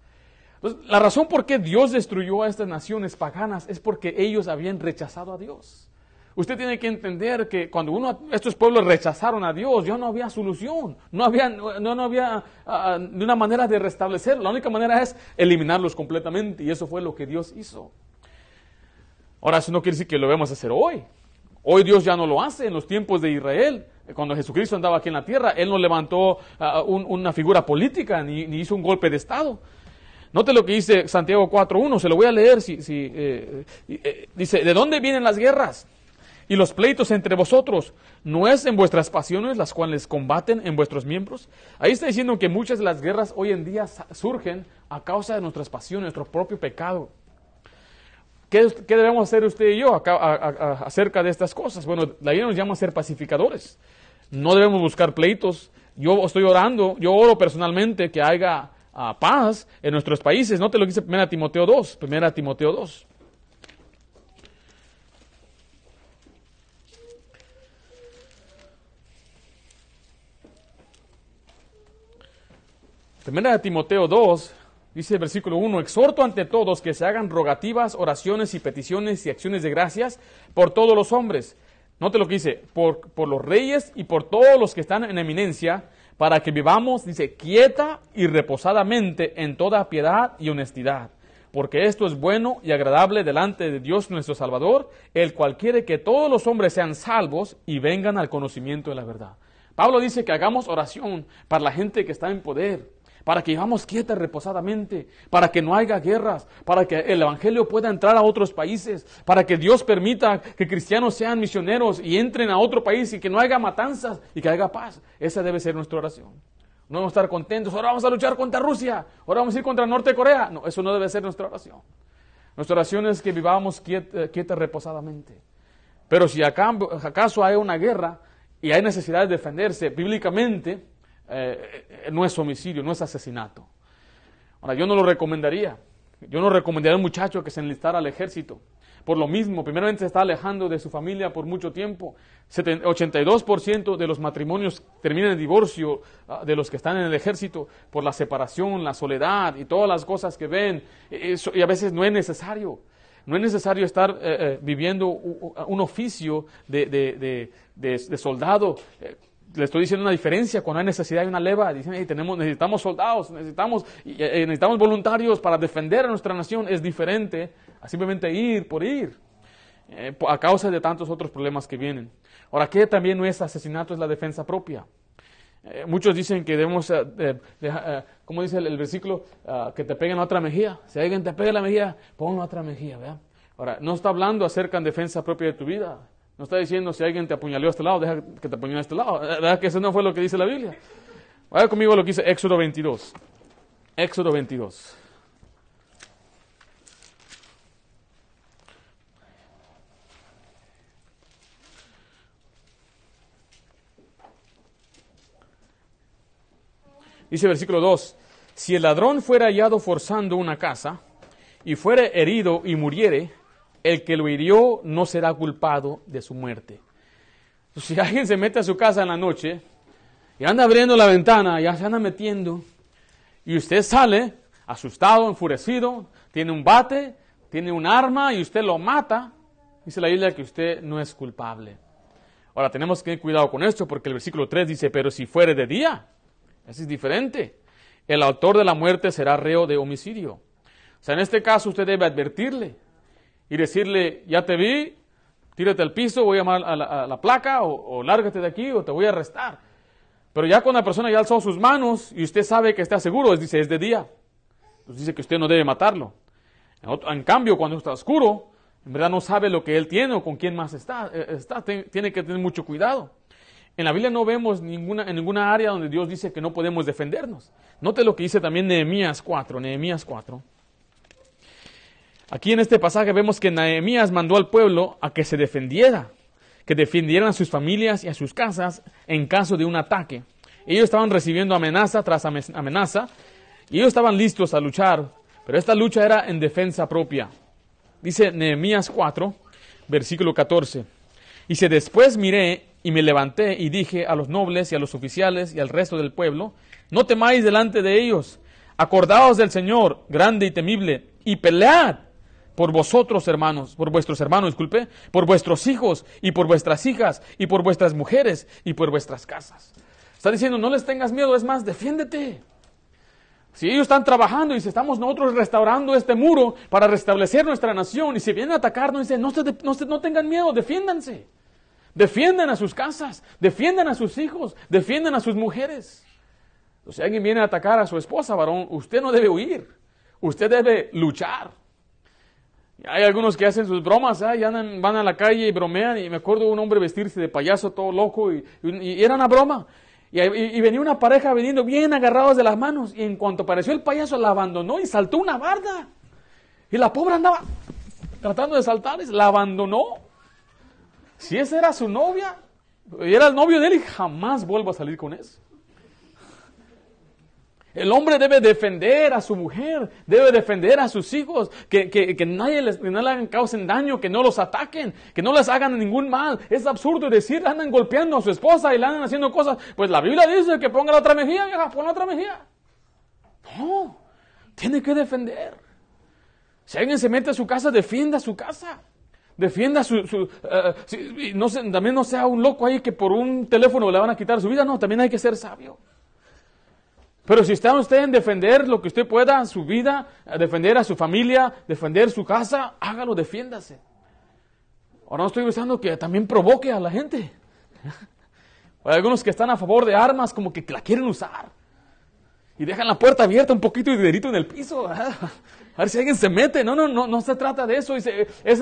la razón por qué Dios destruyó a estas naciones paganas es porque ellos habían rechazado a Dios. Usted tiene que entender que cuando uno, estos pueblos rechazaron a Dios, ya no había solución, no había, no, había ah, ah, una manera de restablecer. La única manera es eliminarlos completamente y eso fue lo que Dios hizo. Ahora, eso no quiere decir que lo debemos hacer hoy. Hoy Dios ya no lo hace. En los tiempos de Israel, cuando Jesucristo andaba aquí en la tierra, Él no levantó ah, una figura política ni, hizo un golpe de Estado. Note lo que dice Santiago 4.1, se lo voy a leer. Eh, eh, dice, ¿de dónde vienen las guerras? y los pleitos entre vosotros, ¿no es en vuestras pasiones las cuales combaten en vuestros miembros? Ahí está diciendo que muchas de las guerras hoy en día surgen a causa de nuestras pasiones, nuestro propio pecado. ¿Qué, debemos hacer usted y yo acá, acerca de estas cosas? Bueno, la Biblia nos llama a ser pacificadores. No debemos buscar pleitos. Yo estoy orando, yo oro personalmente que haya ah, paz en nuestros países. No te lo dice 1 Timoteo 2, Primera Timoteo 2. Primera de Timoteo 2, dice el versículo 1, exhorto ante todos que se hagan rogativas, oraciones y peticiones y acciones de gracias por todos los hombres. Note lo que dice, por, por los reyes y por todos los que están en eminencia, para que vivamos, dice, quieta y reposadamente en toda piedad y honestidad. Porque esto es bueno y agradable delante de Dios nuestro Salvador, el cual quiere que todos los hombres sean salvos y vengan al conocimiento de la verdad. Pablo dice que hagamos oración para la gente que está en poder, para que vivamos quieta y reposadamente, para que no haya guerras, para que el Evangelio pueda entrar a otros países, para que Dios permita que cristianos sean misioneros y entren a otro país y que no haya matanzas y que haya paz. Esa debe ser nuestra oración. No vamos a estar contentos, ahora vamos a luchar contra Rusia, ahora vamos a ir contra Norte Corea. No, eso no debe ser nuestra oración. Nuestra oración es que vivamos eh, quieta, y reposadamente. Pero si acaso hay una guerra y hay necesidad de defenderse bíblicamente, eh, eh, no es homicidio, no es asesinato. Ahora, yo no lo recomendaría. Yo no recomendaría a un muchacho que se enlistara al ejército. Por lo mismo, primeramente se está alejando de su familia por mucho tiempo. 82% de los matrimonios terminan en divorcio ah, de los que están en el ejército por la separación, la soledad y todas las cosas que ven. E-, y a veces no es necesario. No es necesario estar eh, viviendo un, oficio de soldado le estoy diciendo una diferencia. Cuando hay necesidad, de una leva. Dicen, tenemos, necesitamos soldados, necesitamos, eh, eh, necesitamos voluntarios para defender a nuestra nación. Es diferente a simplemente ir por ir. Eh, a causa de tantos otros problemas que vienen. Ahora, ¿qué también no es asesinato? Es la defensa propia. muchos dicen que debemos, ¿cómo dice el, versículo, ah, que te peguen otra mejía Si alguien te pega la mejilla, pon otra mejía Ahora, no está hablando acerca de defensa propia de tu vida. No está diciendo si alguien te apuñaleó a este lado, deja que te apuñale a este lado. Eh, ¿Verdad que eso no fue lo que dice la Biblia? Vaya conmigo lo que dice Éxodo 22. Éxodo 22. Dice versículo 2, si el ladrón fuera hallado forzando una casa y fuere herido y muriere, el que lo hirió no será culpado de su muerte. Si alguien se mete a su casa en la noche y anda abriendo la ventana, ya se anda metiendo, y usted sale asustado, enfurecido, tiene un bate, tiene un arma y usted lo mata, dice la Biblia que usted no es culpable. Ahora tenemos que tener cuidado con esto porque el versículo 3 dice, pero si fuere de día, eso es diferente. El autor de la muerte será reo de homicidio. O sea, en este caso usted debe advertirle, y decirle, ya te vi, tírate al piso, voy a llamar a la, placa o, lárgate de aquí o te voy a arrestar. Pero ya cuando la persona ya alzó sus manos y usted sabe que está seguro, dice, es de día. Entonces pues dice que usted no debe matarlo. En, cambio, cuando está oscuro, en verdad no sabe lo que él tiene o con quién más está. Eh, está tiene que tener mucho cuidado. En la Biblia no vemos ninguna, en ninguna área donde Dios dice que no podemos defendernos. Note lo que dice también Nehemías 4, Nehemías 4. Aquí en este pasaje vemos que Nehemías mandó al pueblo a que se defendiera, que defendieran a sus familias y a sus casas en caso de un ataque. Ellos estaban recibiendo amenaza tras amenaza y ellos estaban listos a luchar, pero esta lucha era en defensa propia. Dice Nehemías 4, versículo 14. se después miré y me levanté y dije a los nobles y a los oficiales y al resto del pueblo, no temáis delante de ellos, acordaos del Señor, grande y temible, y pelead por vosotros, hermanos, por vuestros hermanos, disculpe, por vuestros hijos y por vuestras hijas y por vuestras mujeres y por vuestras casas. Está diciendo, no les tengas miedo, es más, defiéndete. Si ellos están trabajando y si estamos nosotros restaurando este muro para restablecer nuestra nación y si vienen a atacarnos, no, no, tengan miedo, defiéndanse. defienden a sus casas, defienden a sus hijos, defienden a sus mujeres. Si alguien viene a atacar a su esposa, varón, usted no debe huir, usted debe luchar. Hay algunos que hacen sus bromas, ¿ah? van a la calle y bromean. Y me acuerdo un hombre vestirse de payaso todo loco y, era una broma. Y, venía una pareja viniendo bien agarrados de las manos. Y en cuanto apareció el payaso, la abandonó y saltó una barda. Y la pobre andaba tratando de saltar, la abandonó. Si esa era su novia, y era el novio de él, y jamás vuelvo a salir con eso. El hombre debe defender a su mujer, debe defender a sus hijos, que, nadie les, causen daño, que no los ataquen, que no les hagan ningún mal. Es absurdo decir, andan golpeando a su esposa y le andan haciendo cosas. Pues la Biblia dice que ponga la otra mejilla, vieja, pon la otra mejilla. No, tiene que defender. Si alguien se mete a su casa, defienda su casa defienda su... Eh, no también no sea un loco ahí que por un teléfono le van a quitar su vida, no, también hay que ser sabio. Pero si está usted en defender lo que usted pueda, su vida, defender a su familia, defender su casa, hágalo, defiéndase. Ahora no estoy pensando que también provoque a la gente. *laughs* Hay algunos que están a favor de armas como que la quieren usar. Y dejan la puerta abierta un poquito y dedito en el piso. *laughs* A ver si alguien se mete. No, no, no, no se trata de eso. Ese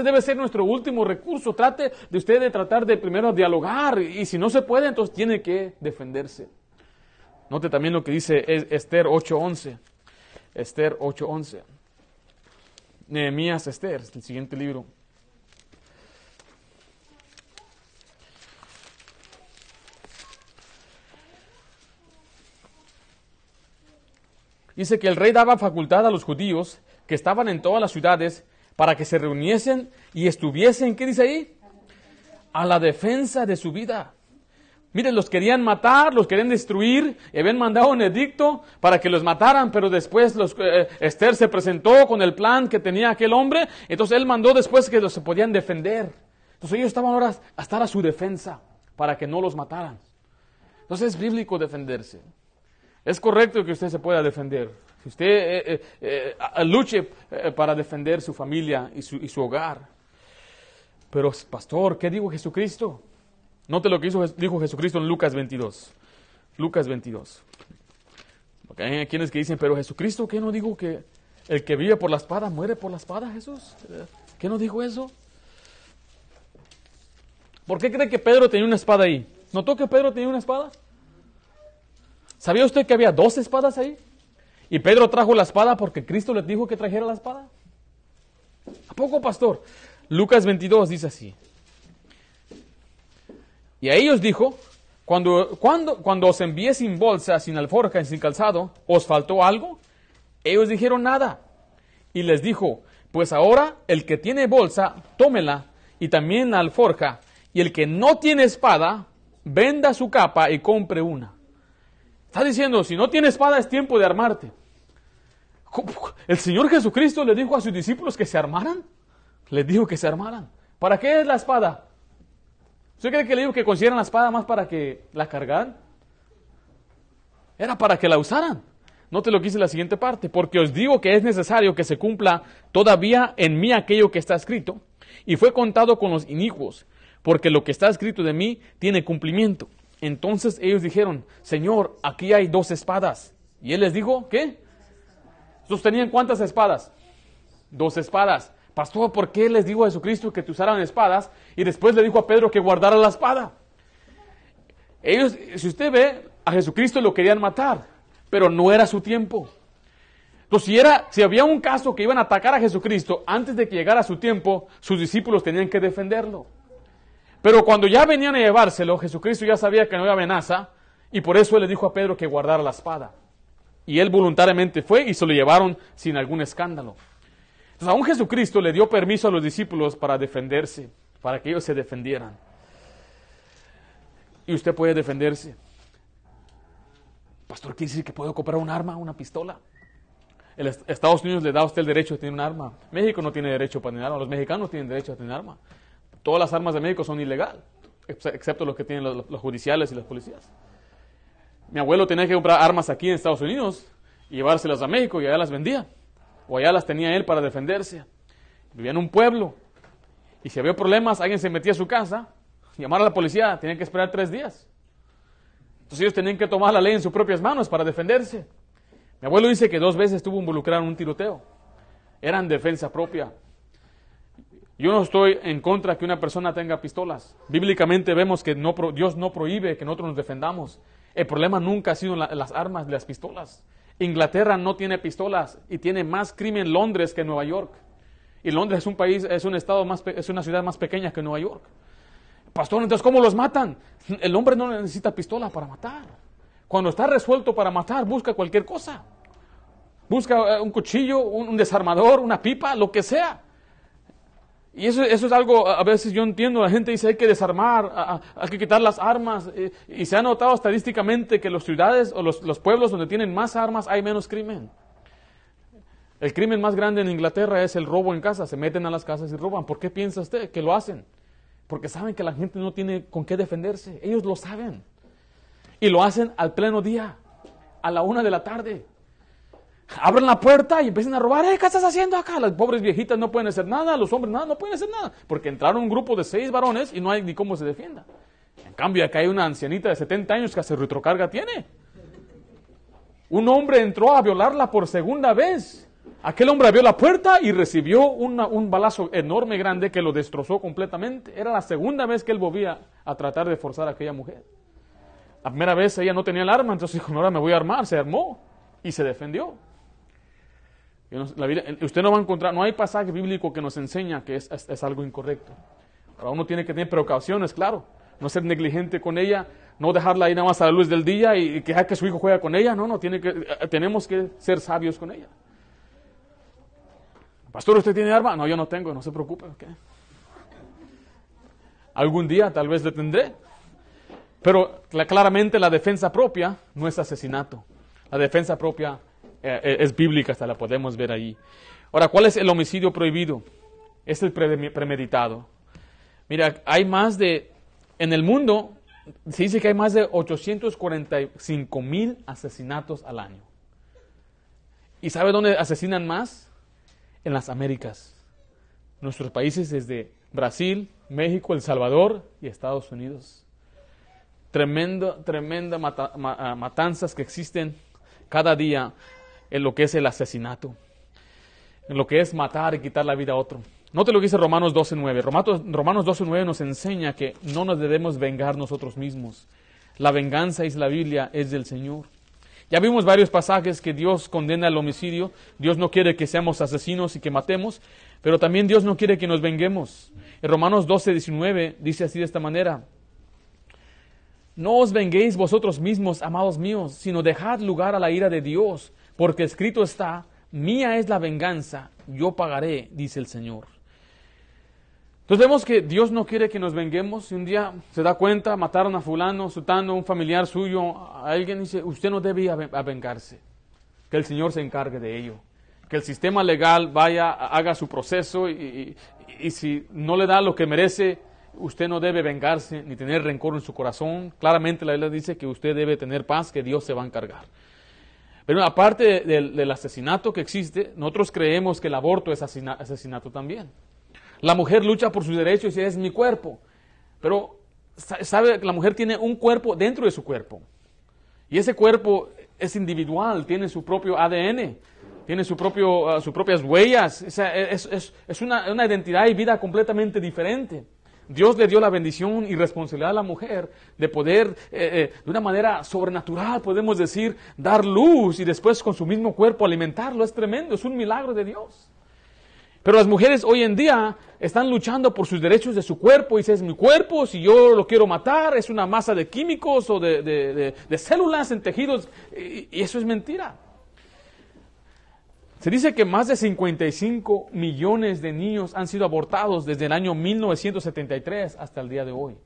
debe ser nuestro último recurso. Trate de usted de tratar de primero dialogar. Y si no se puede, entonces tiene que defenderse. Note también lo que dice Esther 8.11. Esther 8.11. Nehemías Esther, el siguiente libro. Dice que el rey daba facultad a los judíos que estaban en todas las ciudades para que se reuniesen y estuviesen, ¿qué dice ahí? A la defensa de su vida Miren, los querían matar, los querían destruir, habían mandado un edicto para que los mataran, pero después eh, Esther se presentó con el plan que tenía aquel hombre, entonces él mandó después que los se podían defender. Entonces ellos estaban ahora a estar a su defensa para que no los mataran. Entonces es bíblico defenderse. Es correcto que usted se pueda defender. Si usted eh, eh, luche para defender su familia y su, y su hogar. Pero, pastor, ¿qué dijo Jesucristo? Note lo que dijo Jesucristo en Lucas 22. Lucas 22. Porque hay quienes que dicen, pero Jesucristo, ¿qué no dijo que el que vive por la espada muere por la espada, Jesús? ¿Qué no dijo eso? ¿Por qué cree que Pedro tenía una espada ahí? ¿Notó que Pedro tenía una espada? ¿Sabía usted que había dos espadas ahí? Y Pedro trajo la espada porque Cristo les dijo que trajera la espada. ¿A poco, pastor? Lucas 22 dice así. Y a ellos dijo, cuando, cuando, cuando os envié sin bolsa, sin alforja y sin calzado, ¿os faltó algo? Ellos dijeron nada. Y les dijo, pues ahora el que tiene bolsa, tómela, y también alforja, y el que no tiene espada, venda su capa y compre una. Está diciendo, si no tiene espada es tiempo de armarte. El Señor Jesucristo le dijo a sus discípulos que se armaran. Les dijo que se armaran. ¿Para qué es la espada? ¿Usted cree que le digo que consideran la espada más para que la cargaran? Era para que la usaran. No te lo quise la siguiente parte, porque os digo que es necesario que se cumpla todavía en mí aquello que está escrito, y fue contado con los inicuos, porque lo que está escrito de mí tiene cumplimiento. Entonces ellos dijeron, Señor, aquí hay dos espadas. Y él les dijo, ¿qué? ¿Sostenían cuántas espadas? Dos espadas pastor, ¿por qué les dijo a Jesucristo que te usaran espadas? Y después le dijo a Pedro que guardara la espada. Ellos, si usted ve, a Jesucristo lo querían matar, pero no era su tiempo. Entonces, si, era, si había un caso que iban a atacar a Jesucristo antes de que llegara su tiempo, sus discípulos tenían que defenderlo. Pero cuando ya venían a llevárselo, Jesucristo ya sabía que no había amenaza, y por eso le dijo a Pedro que guardara la espada. Y él voluntariamente fue y se lo llevaron sin algún escándalo. Entonces aún Jesucristo le dio permiso a los discípulos para defenderse, para que ellos se defendieran. Y usted puede defenderse. Pastor, ¿quiere decir que puedo comprar un arma, una pistola? El Estados Unidos le da a usted el derecho de tener un arma. México no tiene derecho para tener arma. Los mexicanos tienen derecho a tener arma. Todas las armas de México son ilegales, excepto los que tienen los, los judiciales y las policías. Mi abuelo tenía que comprar armas aquí en Estados Unidos y llevárselas a México y allá las vendía o allá las tenía él para defenderse. Vivía en un pueblo y si había problemas, alguien se metía a su casa, llamar a la policía, tenían que esperar tres días. Entonces ellos tenían que tomar la ley en sus propias manos para defenderse. Mi abuelo dice que dos veces estuvo involucrado en un tiroteo. Eran defensa propia. Yo no estoy en contra que una persona tenga pistolas. Bíblicamente vemos que Dios no prohíbe que nosotros nos defendamos. El problema nunca ha sido las armas, las pistolas. Inglaterra no tiene pistolas y tiene más crimen Londres que Nueva York. Y Londres es un país, es un estado más, es una ciudad más pequeña que Nueva York. Pastor, entonces, ¿cómo los matan? El hombre no necesita pistola para matar. Cuando está resuelto para matar, busca cualquier cosa. Busca eh, un cuchillo, un desarmador, una pipa, lo que sea. Y eso, eso es algo, a veces yo entiendo, la gente dice hay que desarmar, hay que quitar las armas. y se ha notado estadísticamente que las ciudades o los, los, pueblos donde tienen más armas hay menos crimen. El crimen más grande en Inglaterra es el robo en casa. Se meten a las casas y roban. ¿Por qué piensa usted que lo hacen? Porque saben que la gente no tiene con qué defenderse. Ellos lo saben. Y lo hacen al pleno día, a la una de la tarde abren la puerta y empiezan a robar. Eh, ¿Qué estás haciendo acá? Las pobres viejitas no pueden hacer nada, los hombres nada, no pueden hacer nada. Porque entraron un grupo de seis varones y no hay ni cómo se defienda. En cambio, acá hay una ancianita de 70 años que hace retrocarga tiene. Un hombre entró a violarla por segunda vez. Aquel hombre abrió la puerta y recibió un balazo enorme, grande, que lo destrozó completamente. Era la segunda vez que él volvía a tratar de forzar a aquella mujer. La primera vez ella no tenía el arma, entonces dijo, ahora me voy a armar. Se armó y se defendió. Eh, usted no va a encontrar, no hay pasaje bíblico que nos enseña que es, algo incorrecto. pero uno tiene que tener precauciones, claro. No ser negligente con ella, no dejarla ahí nada más a la luz del día y, que que su hijo juega con ella. No, no, tiene que, eh, tenemos que ser sabios con ella. Pastor, ¿usted tiene arma? No, yo no tengo, no se preocupe. Algún día tal vez le tendré. Pero claramente la defensa propia no es asesinato. La defensa propia eh, eh, es bíblica, hasta la podemos ver ahí. Ahora, ¿cuál es el homicidio prohibido? Es el premeditado. Mira, hay más de, en el mundo, se dice que hay más de 845 mil asesinatos al año. ¿Y sabe dónde asesinan más? En las Américas. Nuestros países desde Brasil, México, El Salvador y Estados Unidos. Tremendo, tremenda ah, matanzas que existen cada día en lo que es el asesinato, en lo que es matar y quitar la vida a otro. No te lo dice Romanos 12.9. Romanos 12.9 nos enseña que no nos debemos vengar nosotros mismos. La venganza, es la Biblia, es del Señor. Ya vimos varios pasajes que Dios condena el homicidio. Dios no quiere que seamos asesinos y que matemos, pero también Dios no quiere que nos venguemos. En Romanos 12, dice así de esta manera. No os venguéis vosotros mismos, amados míos, sino dejad lugar a la ira de Dios, porque escrito está, mía es la venganza, yo pagaré, dice el Señor. Entonces vemos que Dios no quiere que nos venguemos. Si un día se da cuenta, mataron a fulano, a un familiar suyo, a alguien dice, usted no debe vengarse. Que el Señor se encargue de ello. Que el sistema legal vaya, haga su proceso y, y si no le da lo que merece, usted no debe vengarse ni tener rencor en su corazón. Claramente la Biblia dice que usted debe tener paz, que Dios se va a encargar. Pero aparte del, asesinato que existe, nosotros creemos que el aborto es asesinato también. La mujer lucha por sus derechos y es mi cuerpo. Pero sabe que la mujer tiene un cuerpo dentro de su cuerpo. Y ese cuerpo es individual, tiene su propio ADN, tiene su propio, ah, sus propias huellas. es, una identidad y vida completamente diferente. Dios le dio la bendición y responsabilidad a la mujer de poder, eh, eh, de una manera sobrenatural, podemos decir, dar luz y después con su mismo cuerpo alimentarlo. Es tremendo, es un milagro de Dios. Pero las mujeres hoy en día están luchando por sus derechos de su cuerpo y si es mi cuerpo, si yo lo quiero matar, es una masa de químicos o de, células en tejidos y eso es mentira. Se dice que más de 55 millones de niños han sido abortados desde el año 1973 hasta el día de hoy.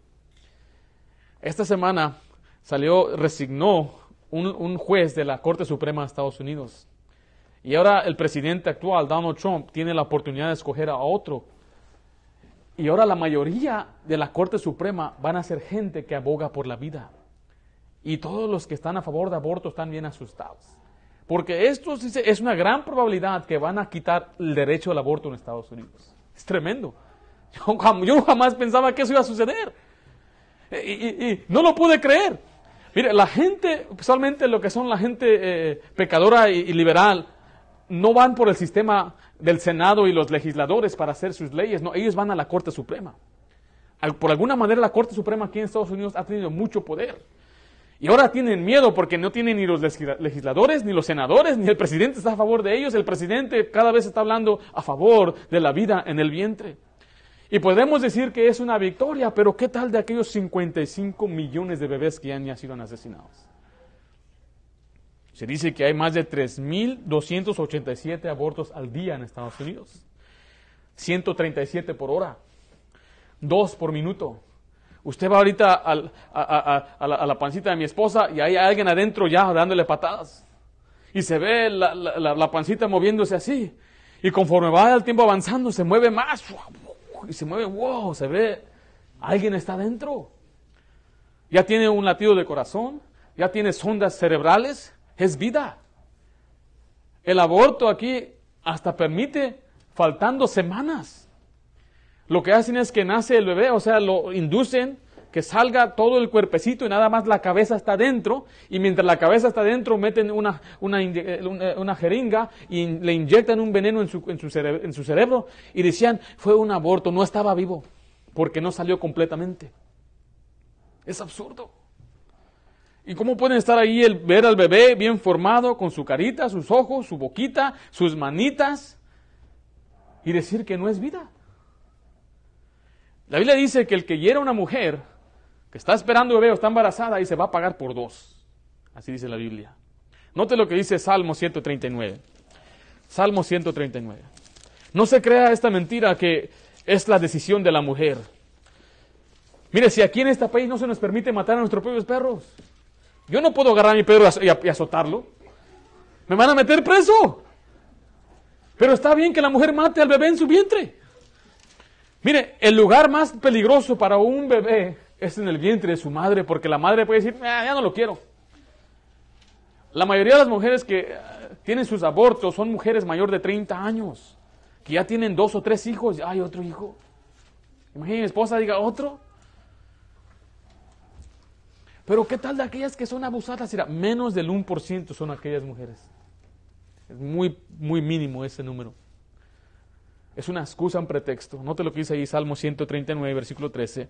Esta semana salió, resignó un, juez de la Corte Suprema de Estados Unidos. Y ahora el presidente actual, Donald Trump, tiene la oportunidad de escoger a otro. Y ahora la mayoría de la Corte Suprema van a ser gente que aboga por la vida. Y todos los que están a favor de aborto están bien asustados. Porque esto es una gran probabilidad que van a quitar el derecho al aborto en Estados Unidos. Es tremendo. *laughs* Yo, jamás, pensaba que eso iba a suceder. E, y, no lo pude creer. Mire, la gente, especialmente lo que son la gente eh, pecadora y, y liberal, no van por el sistema del Senado y los legisladores para hacer sus leyes, no, ellos van a la Corte Suprema. Por alguna manera la Corte Suprema aquí en Estados Unidos ha tenido mucho poder. Y ahora tienen miedo porque no tienen ni los legisladores, ni los senadores, ni el presidente está a favor de ellos. El presidente cada vez está hablando a favor de la vida en el vientre. Y podemos decir que es una victoria, pero ¿qué tal de aquellos 55 millones de bebés que ya han sido asesinados? Se dice que hay más de 3.287 abortos al día en Estados Unidos. 137 por hora, 2 por minuto, Usted va ahorita a, a, la, pancita de mi esposa y hay alguien adentro ya dándole patadas. Y se ve la, pancita moviéndose así. Y conforme va el tiempo avanzando, se mueve más. Y se mueve, wow, se ve. Alguien está adentro. Ya tiene un latido de corazón. Ya tiene sondas cerebrales. Es vida. El aborto aquí hasta permite faltando semanas lo que hacen es que nace el bebé, o sea, lo inducen, que salga todo el cuerpecito y nada más la cabeza está dentro. Y mientras la cabeza está dentro, meten una, eh, jeringa y le inyectan un veneno en su, en, su cerebro, en su cerebro. Y decían, fue un aborto, no estaba vivo, porque no salió completamente. Es absurdo. ¿Y cómo pueden estar ahí el ver al bebé bien formado, con su carita, sus ojos, su boquita, sus manitas, y decir que no es vida? La Biblia dice que el que hiera a una mujer que está esperando bebé o está embarazada y se va a pagar por dos. Así dice la Biblia. Note lo que dice Salmo 139. Salmo 139. No se crea esta mentira que es la decisión de la mujer. Mire, si aquí en este país no se nos permite matar a nuestros propios perros, yo no puedo agarrar a mi perro y azotarlo. Me van a meter preso. Pero está bien que la mujer mate al bebé en su vientre. Mire, el lugar más peligroso para un bebé es en el vientre de su madre, porque la madre puede decir, ah, ya no lo quiero. La mayoría de las mujeres que eh, tienen sus abortos son mujeres mayor de 30 años, que ya tienen dos o tres hijos, hay otro hijo. Imagínense, mi esposa diga otro. Pero ¿qué tal de aquellas que son abusadas? menos del 1% son aquellas mujeres. Es muy, muy mínimo ese número. Es una excusa, un pretexto. te lo que dice ahí Salmo 139, versículo 13.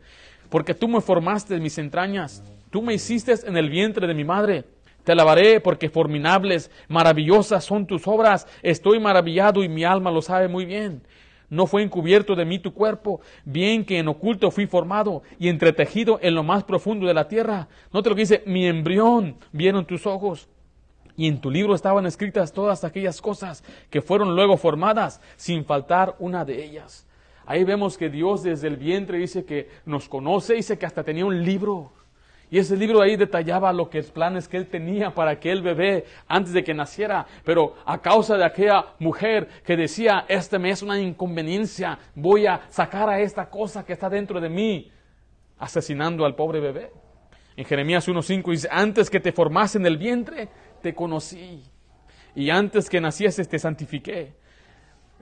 Porque tú me formaste en mis entrañas, tú me hiciste en el vientre de mi madre. Te alabaré porque forminables, maravillosas son tus obras. Estoy maravillado y mi alma lo sabe muy bien. No fue encubierto de mí tu cuerpo, bien que en oculto fui formado y entretejido en lo más profundo de la tierra. te lo que dice, mi embrión vieron tus ojos y en tu libro estaban escritas todas aquellas cosas que fueron luego formadas, sin faltar una de ellas. Ahí vemos que Dios desde el vientre dice que nos conoce, dice que hasta tenía un libro. Y ese libro ahí detallaba lo que los planes que él tenía para aquel bebé antes de que naciera. Pero a causa de aquella mujer que decía, este me es una inconveniencia, voy a sacar a esta cosa que está dentro de mí, asesinando al pobre bebé. En Jeremías 1.5 dice, antes que te formas en el vientre, te conocí y antes que nacieses te santifiqué.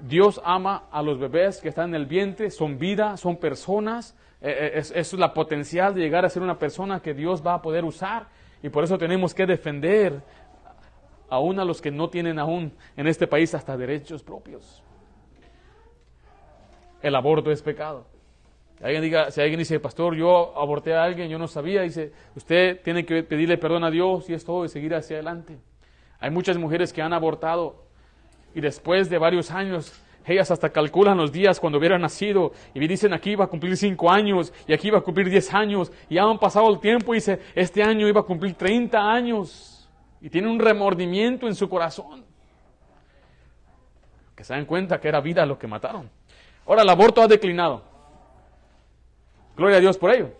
Dios ama a los bebés que están en el vientre, son vida, son personas, eh, eh, es, es la potencial de llegar a ser una persona que Dios va a poder usar y por eso tenemos que defender aún a los que no tienen aún en este país hasta derechos propios. El aborto es pecado. Alguien diga, si alguien dice, pastor, yo aborté a alguien, yo no sabía, dice, usted tiene que pedirle perdón a Dios y es todo y seguir hacia adelante. Hay muchas mujeres que han abortado y después de varios años, ellas hasta calculan los días cuando hubiera nacido y dicen aquí iba a cumplir cinco años y aquí iba a cumplir diez años y ya han pasado el tiempo y dice, este año iba a cumplir 30 años y tiene un remordimiento en su corazón. Que se dan cuenta que era vida lo que mataron. Ahora el aborto ha declinado. Gloria a Dios por ello.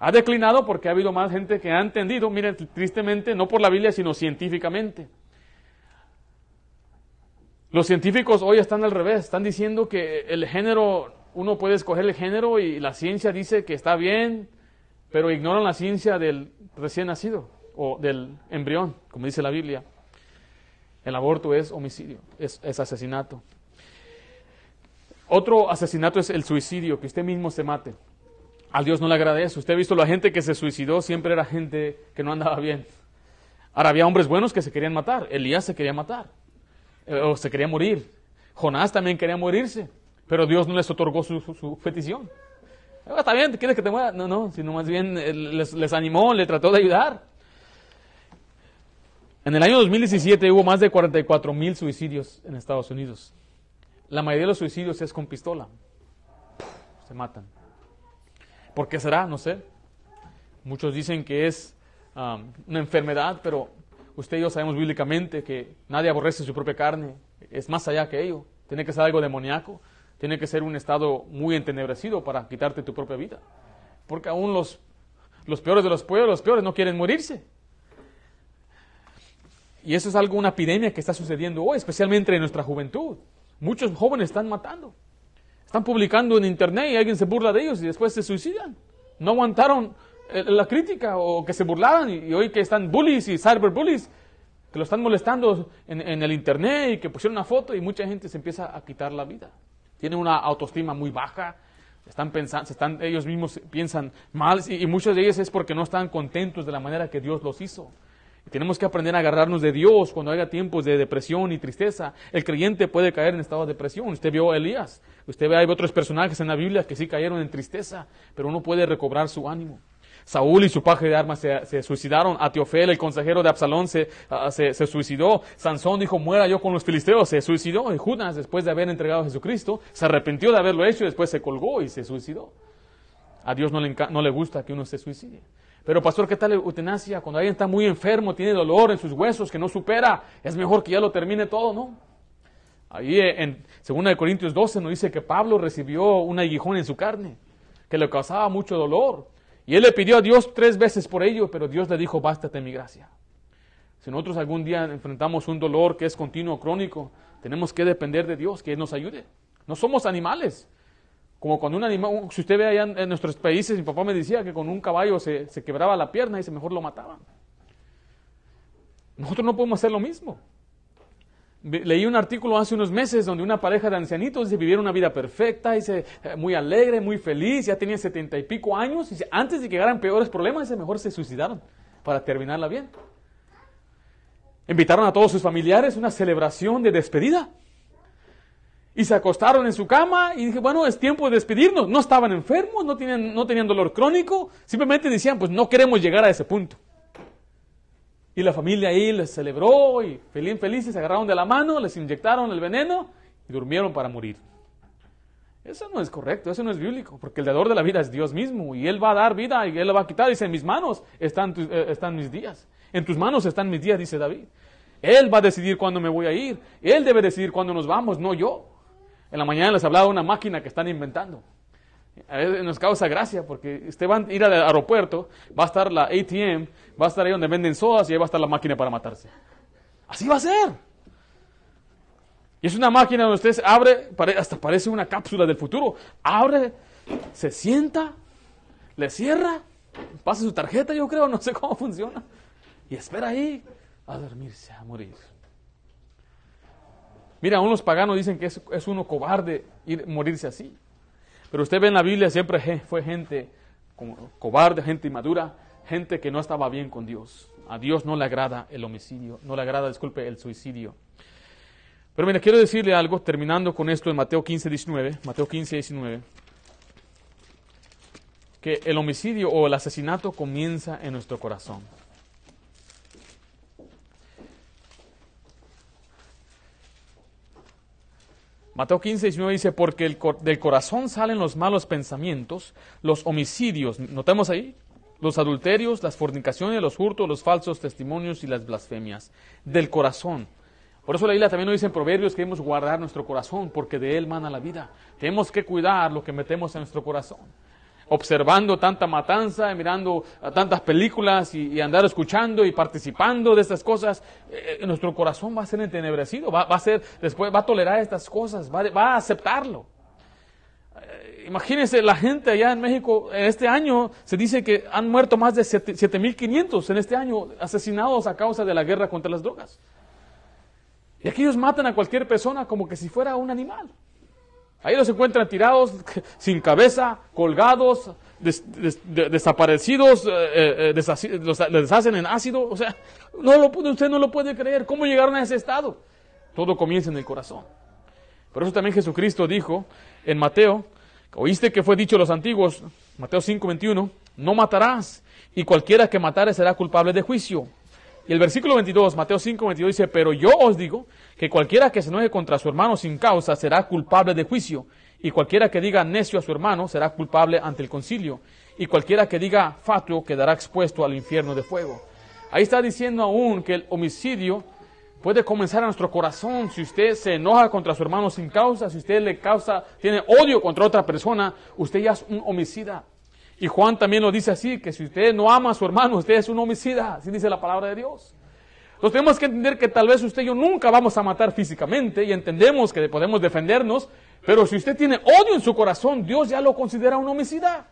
Ha declinado porque ha habido más gente que ha entendido, miren, tristemente, no por la Biblia, sino científicamente. Los científicos hoy están al revés, están diciendo que el género, uno puede escoger el género y la ciencia dice que está bien, pero ignoran la ciencia del recién nacido o del embrión, como dice la Biblia. El aborto es homicidio, es, es asesinato. Otro asesinato es el suicidio, que usted mismo se mate a Dios no le agradece. Usted ha visto la gente que se suicidó, siempre era gente que no andaba bien. Ahora había hombres buenos que se querían matar. Elías se quería matar. Eh, o se quería morir. Jonás también quería morirse. Pero Dios no les otorgó su, petición. Eh, está bien, ¿quieres que te muera? No, no, sino más bien eh, les, les animó, le trató de ayudar. En el año 2017 hubo más de 44 mil suicidios en Estados Unidos. La mayoría de los suicidios es con pistola. Se matan. ¿Por qué será? No sé. Muchos dicen que es um, una enfermedad, pero usted y yo sabemos bíblicamente que nadie aborrece su propia carne. Es más allá que ello. Tiene que ser algo demoníaco. Tiene que ser un estado muy entenebrecido para quitarte tu propia vida. Porque aún los, los peores de los pueblos, los peores no quieren morirse. Y eso es algo, una epidemia que está sucediendo hoy, especialmente en nuestra juventud. Muchos jóvenes están matando. Están publicando en internet y alguien se burla de ellos y después se suicidan. No aguantaron eh, la crítica o que se burlaran y hoy que están bullies y cyberbullies, que lo están molestando en, el internet y que pusieron una foto y mucha gente se empieza a quitar la vida. Tienen una autoestima muy baja, están pensando, están, ellos mismos piensan mal y, y muchos de ellos es porque no están contentos de la manera que Dios los hizo. Tenemos que aprender a agarrarnos de Dios cuando haya tiempos de depresión y tristeza. El creyente puede caer en estado de depresión. Usted vio a Elías, usted ve hay otros personajes en la Biblia que sí cayeron en tristeza, pero uno puede recobrar su ánimo. Saúl y su paje de armas se, suicidaron. suicidaron. Atiofel, el consejero de Absalón, ah, se, se, suicidó. Sansón dijo, muera yo con los filisteos. Se suicidó. Y Judas, después de haber entregado a Jesucristo, se arrepintió de haberlo hecho y después se colgó y se suicidó. A Dios no le, no le gusta que uno se suicide. Pero pastor, ¿qué tal eutanasia? Cuando alguien está muy enfermo, tiene dolor en sus huesos que no supera, es mejor que ya lo termine todo, ¿no? Ahí eh, en 2 Corintios 12 nos dice que Pablo recibió un aguijón en su carne, que le causaba mucho dolor. Y él le pidió a Dios tres veces por ello, pero Dios le dijo, bástate mi gracia. Si nosotros algún día enfrentamos un dolor que es continuo, crónico, tenemos que depender de Dios, que Él nos ayude. No somos animales. Como cuando un animal, si usted ve allá en, nuestros países, mi papá me decía que con un caballo se, quebraba la pierna y se mejor lo mataban. Nosotros no podemos hacer lo mismo. Leí un artículo hace unos meses donde una pareja de ancianitos vivieron una vida perfecta, y se, eh, muy alegre, muy feliz, ya tenían setenta y pico años, y antes de que llegaran peores problemas, mejor se suicidaron para terminarla bien. Invitaron a todos sus familiares una celebración de despedida. Y se acostaron en su cama y dije, bueno, es tiempo de despedirnos. No estaban enfermos, no tenían, no tenían dolor crónico, simplemente decían, pues no queremos llegar a ese punto. Y la familia ahí les celebró y feliz, felices, se agarraron de la mano, les inyectaron el veneno y durmieron para morir. Eso no es correcto, eso no es bíblico, porque el dador de la vida es Dios mismo y Él va a dar vida y Él la va a quitar. Dice, en mis manos están, eh, están mis días, en tus manos están mis días, dice David. Él va a decidir cuándo me voy a ir, Él debe decidir cuándo nos vamos, no yo. En la mañana les hablaba de una máquina que están inventando. A veces nos causa gracia porque usted va a ir al aeropuerto, va a estar la ATM, va a estar ahí donde venden sodas y ahí va a estar la máquina para matarse. Así va a ser. Y es una máquina donde usted abre, hasta parece una cápsula del futuro. Abre, se sienta, le cierra, pasa su tarjeta, yo creo, no sé cómo funciona. Y espera ahí a dormirse, a morir. Mira, unos paganos dicen que es, uno cobarde ir, morirse así. Pero usted ve en la Biblia siempre fue gente cobarde, gente inmadura, gente que no estaba bien con Dios. A Dios no le agrada el homicidio, no le agrada, disculpe, el suicidio. Pero mire, quiero decirle algo, terminando con esto en Mateo 15, 19, Mateo 15, 19, que el homicidio o el asesinato comienza en nuestro corazón. Mateo 15, 19 dice, porque del corazón salen los malos pensamientos, los homicidios, notemos ahí, los adulterios, las fornicaciones, los hurtos, los falsos testimonios y las blasfemias, del corazón. Por eso la isla también nos dice en Proverbios que debemos guardar nuestro corazón, porque de él mana la vida. Tenemos que cuidar lo que metemos en nuestro corazón observando tanta matanza, mirando ah, tantas películas y, andar escuchando y participando de estas cosas, eh, eh, nuestro corazón va a ser entenebrecido, va, a ser, después va a tolerar estas cosas, va, a aceptarlo. Eh, imagínense la gente allá en México, en este año se dice que han muerto más de 7.500 en este año asesinados a causa de la guerra contra las drogas. Y aquí ellos matan a cualquier persona como que si fuera un animal. Ahí los encuentran tirados, *laughs* sin cabeza, colgados, desaparecidos, eh, eh, eh, deshacen en ácido. O sea, no lo, usted no lo puede creer. ¿Cómo llegaron a ese estado? Todo comienza en el corazón. Por eso también Jesucristo dijo en Mateo, oíste que fue dicho a los antiguos, Mateo 5.21, 21, no matarás, y cualquiera que matare será culpable de juicio. Y el versículo 22, Mateo 5, 22 dice, pero yo os digo que cualquiera que se enoje contra su hermano sin causa será culpable de juicio, y cualquiera que diga necio a su hermano será culpable ante el concilio, y cualquiera que diga fatuo quedará expuesto al infierno de fuego. Ahí está diciendo aún que el homicidio puede comenzar a nuestro corazón si usted se enoja contra su hermano sin causa, si usted le causa, tiene odio contra otra persona, usted ya es un homicida. Y Juan también lo dice así, que si usted no ama a su hermano, usted es un homicida, así dice la palabra de Dios. Entonces tenemos que entender que tal vez usted y yo nunca vamos a matar físicamente y entendemos que podemos defendernos, pero si usted tiene odio en su corazón, Dios ya lo considera un homicida.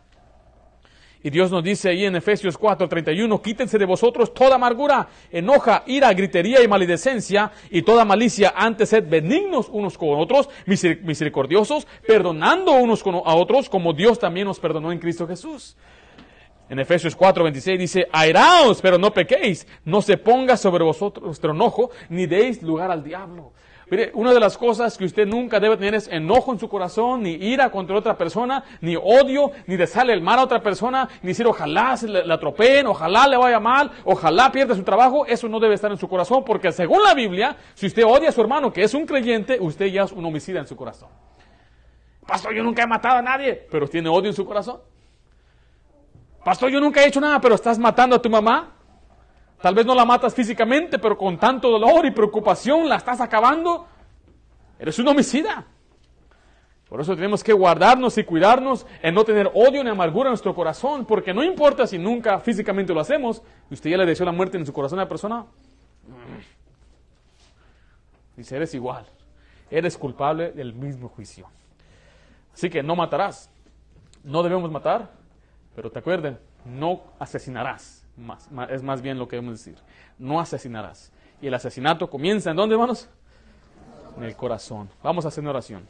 Y Dios nos dice ahí en Efesios 4:31, quítense de vosotros toda amargura, enoja, ira, gritería y maledicencia y toda malicia, antes sed benignos unos con otros, misericordiosos, perdonando unos a otros como Dios también nos perdonó en Cristo Jesús. En Efesios 4:26 dice, airaos, pero no pequéis, no se ponga sobre vosotros vuestro enojo, ni deis lugar al diablo. Mire, una de las cosas que usted nunca debe tener es enojo en su corazón, ni ira contra otra persona, ni odio, ni desearle el mal a otra persona, ni decir ojalá se le, atropeen, ojalá le vaya mal, ojalá pierda su trabajo. Eso no debe estar en su corazón, porque según la Biblia, si usted odia a su hermano que es un creyente, usted ya es un homicida en su corazón. Pastor, yo nunca he matado a nadie, pero tiene odio en su corazón. Pastor, yo nunca he hecho nada, pero estás matando a tu mamá. Tal vez no la matas físicamente, pero con tanto dolor y preocupación la estás acabando. Eres un homicida. Por eso tenemos que guardarnos y cuidarnos en no tener odio ni amargura en nuestro corazón, porque no importa si nunca físicamente lo hacemos, y usted ya le deseó la muerte en su corazón a la persona. Mm, dice, eres igual, eres culpable del mismo juicio. Así que no matarás. No debemos matar, pero te acuerden, no asesinarás es más bien lo que debemos decir. No asesinarás. Y el asesinato comienza en dónde, hermanos? En el corazón. Vamos a hacer una oración.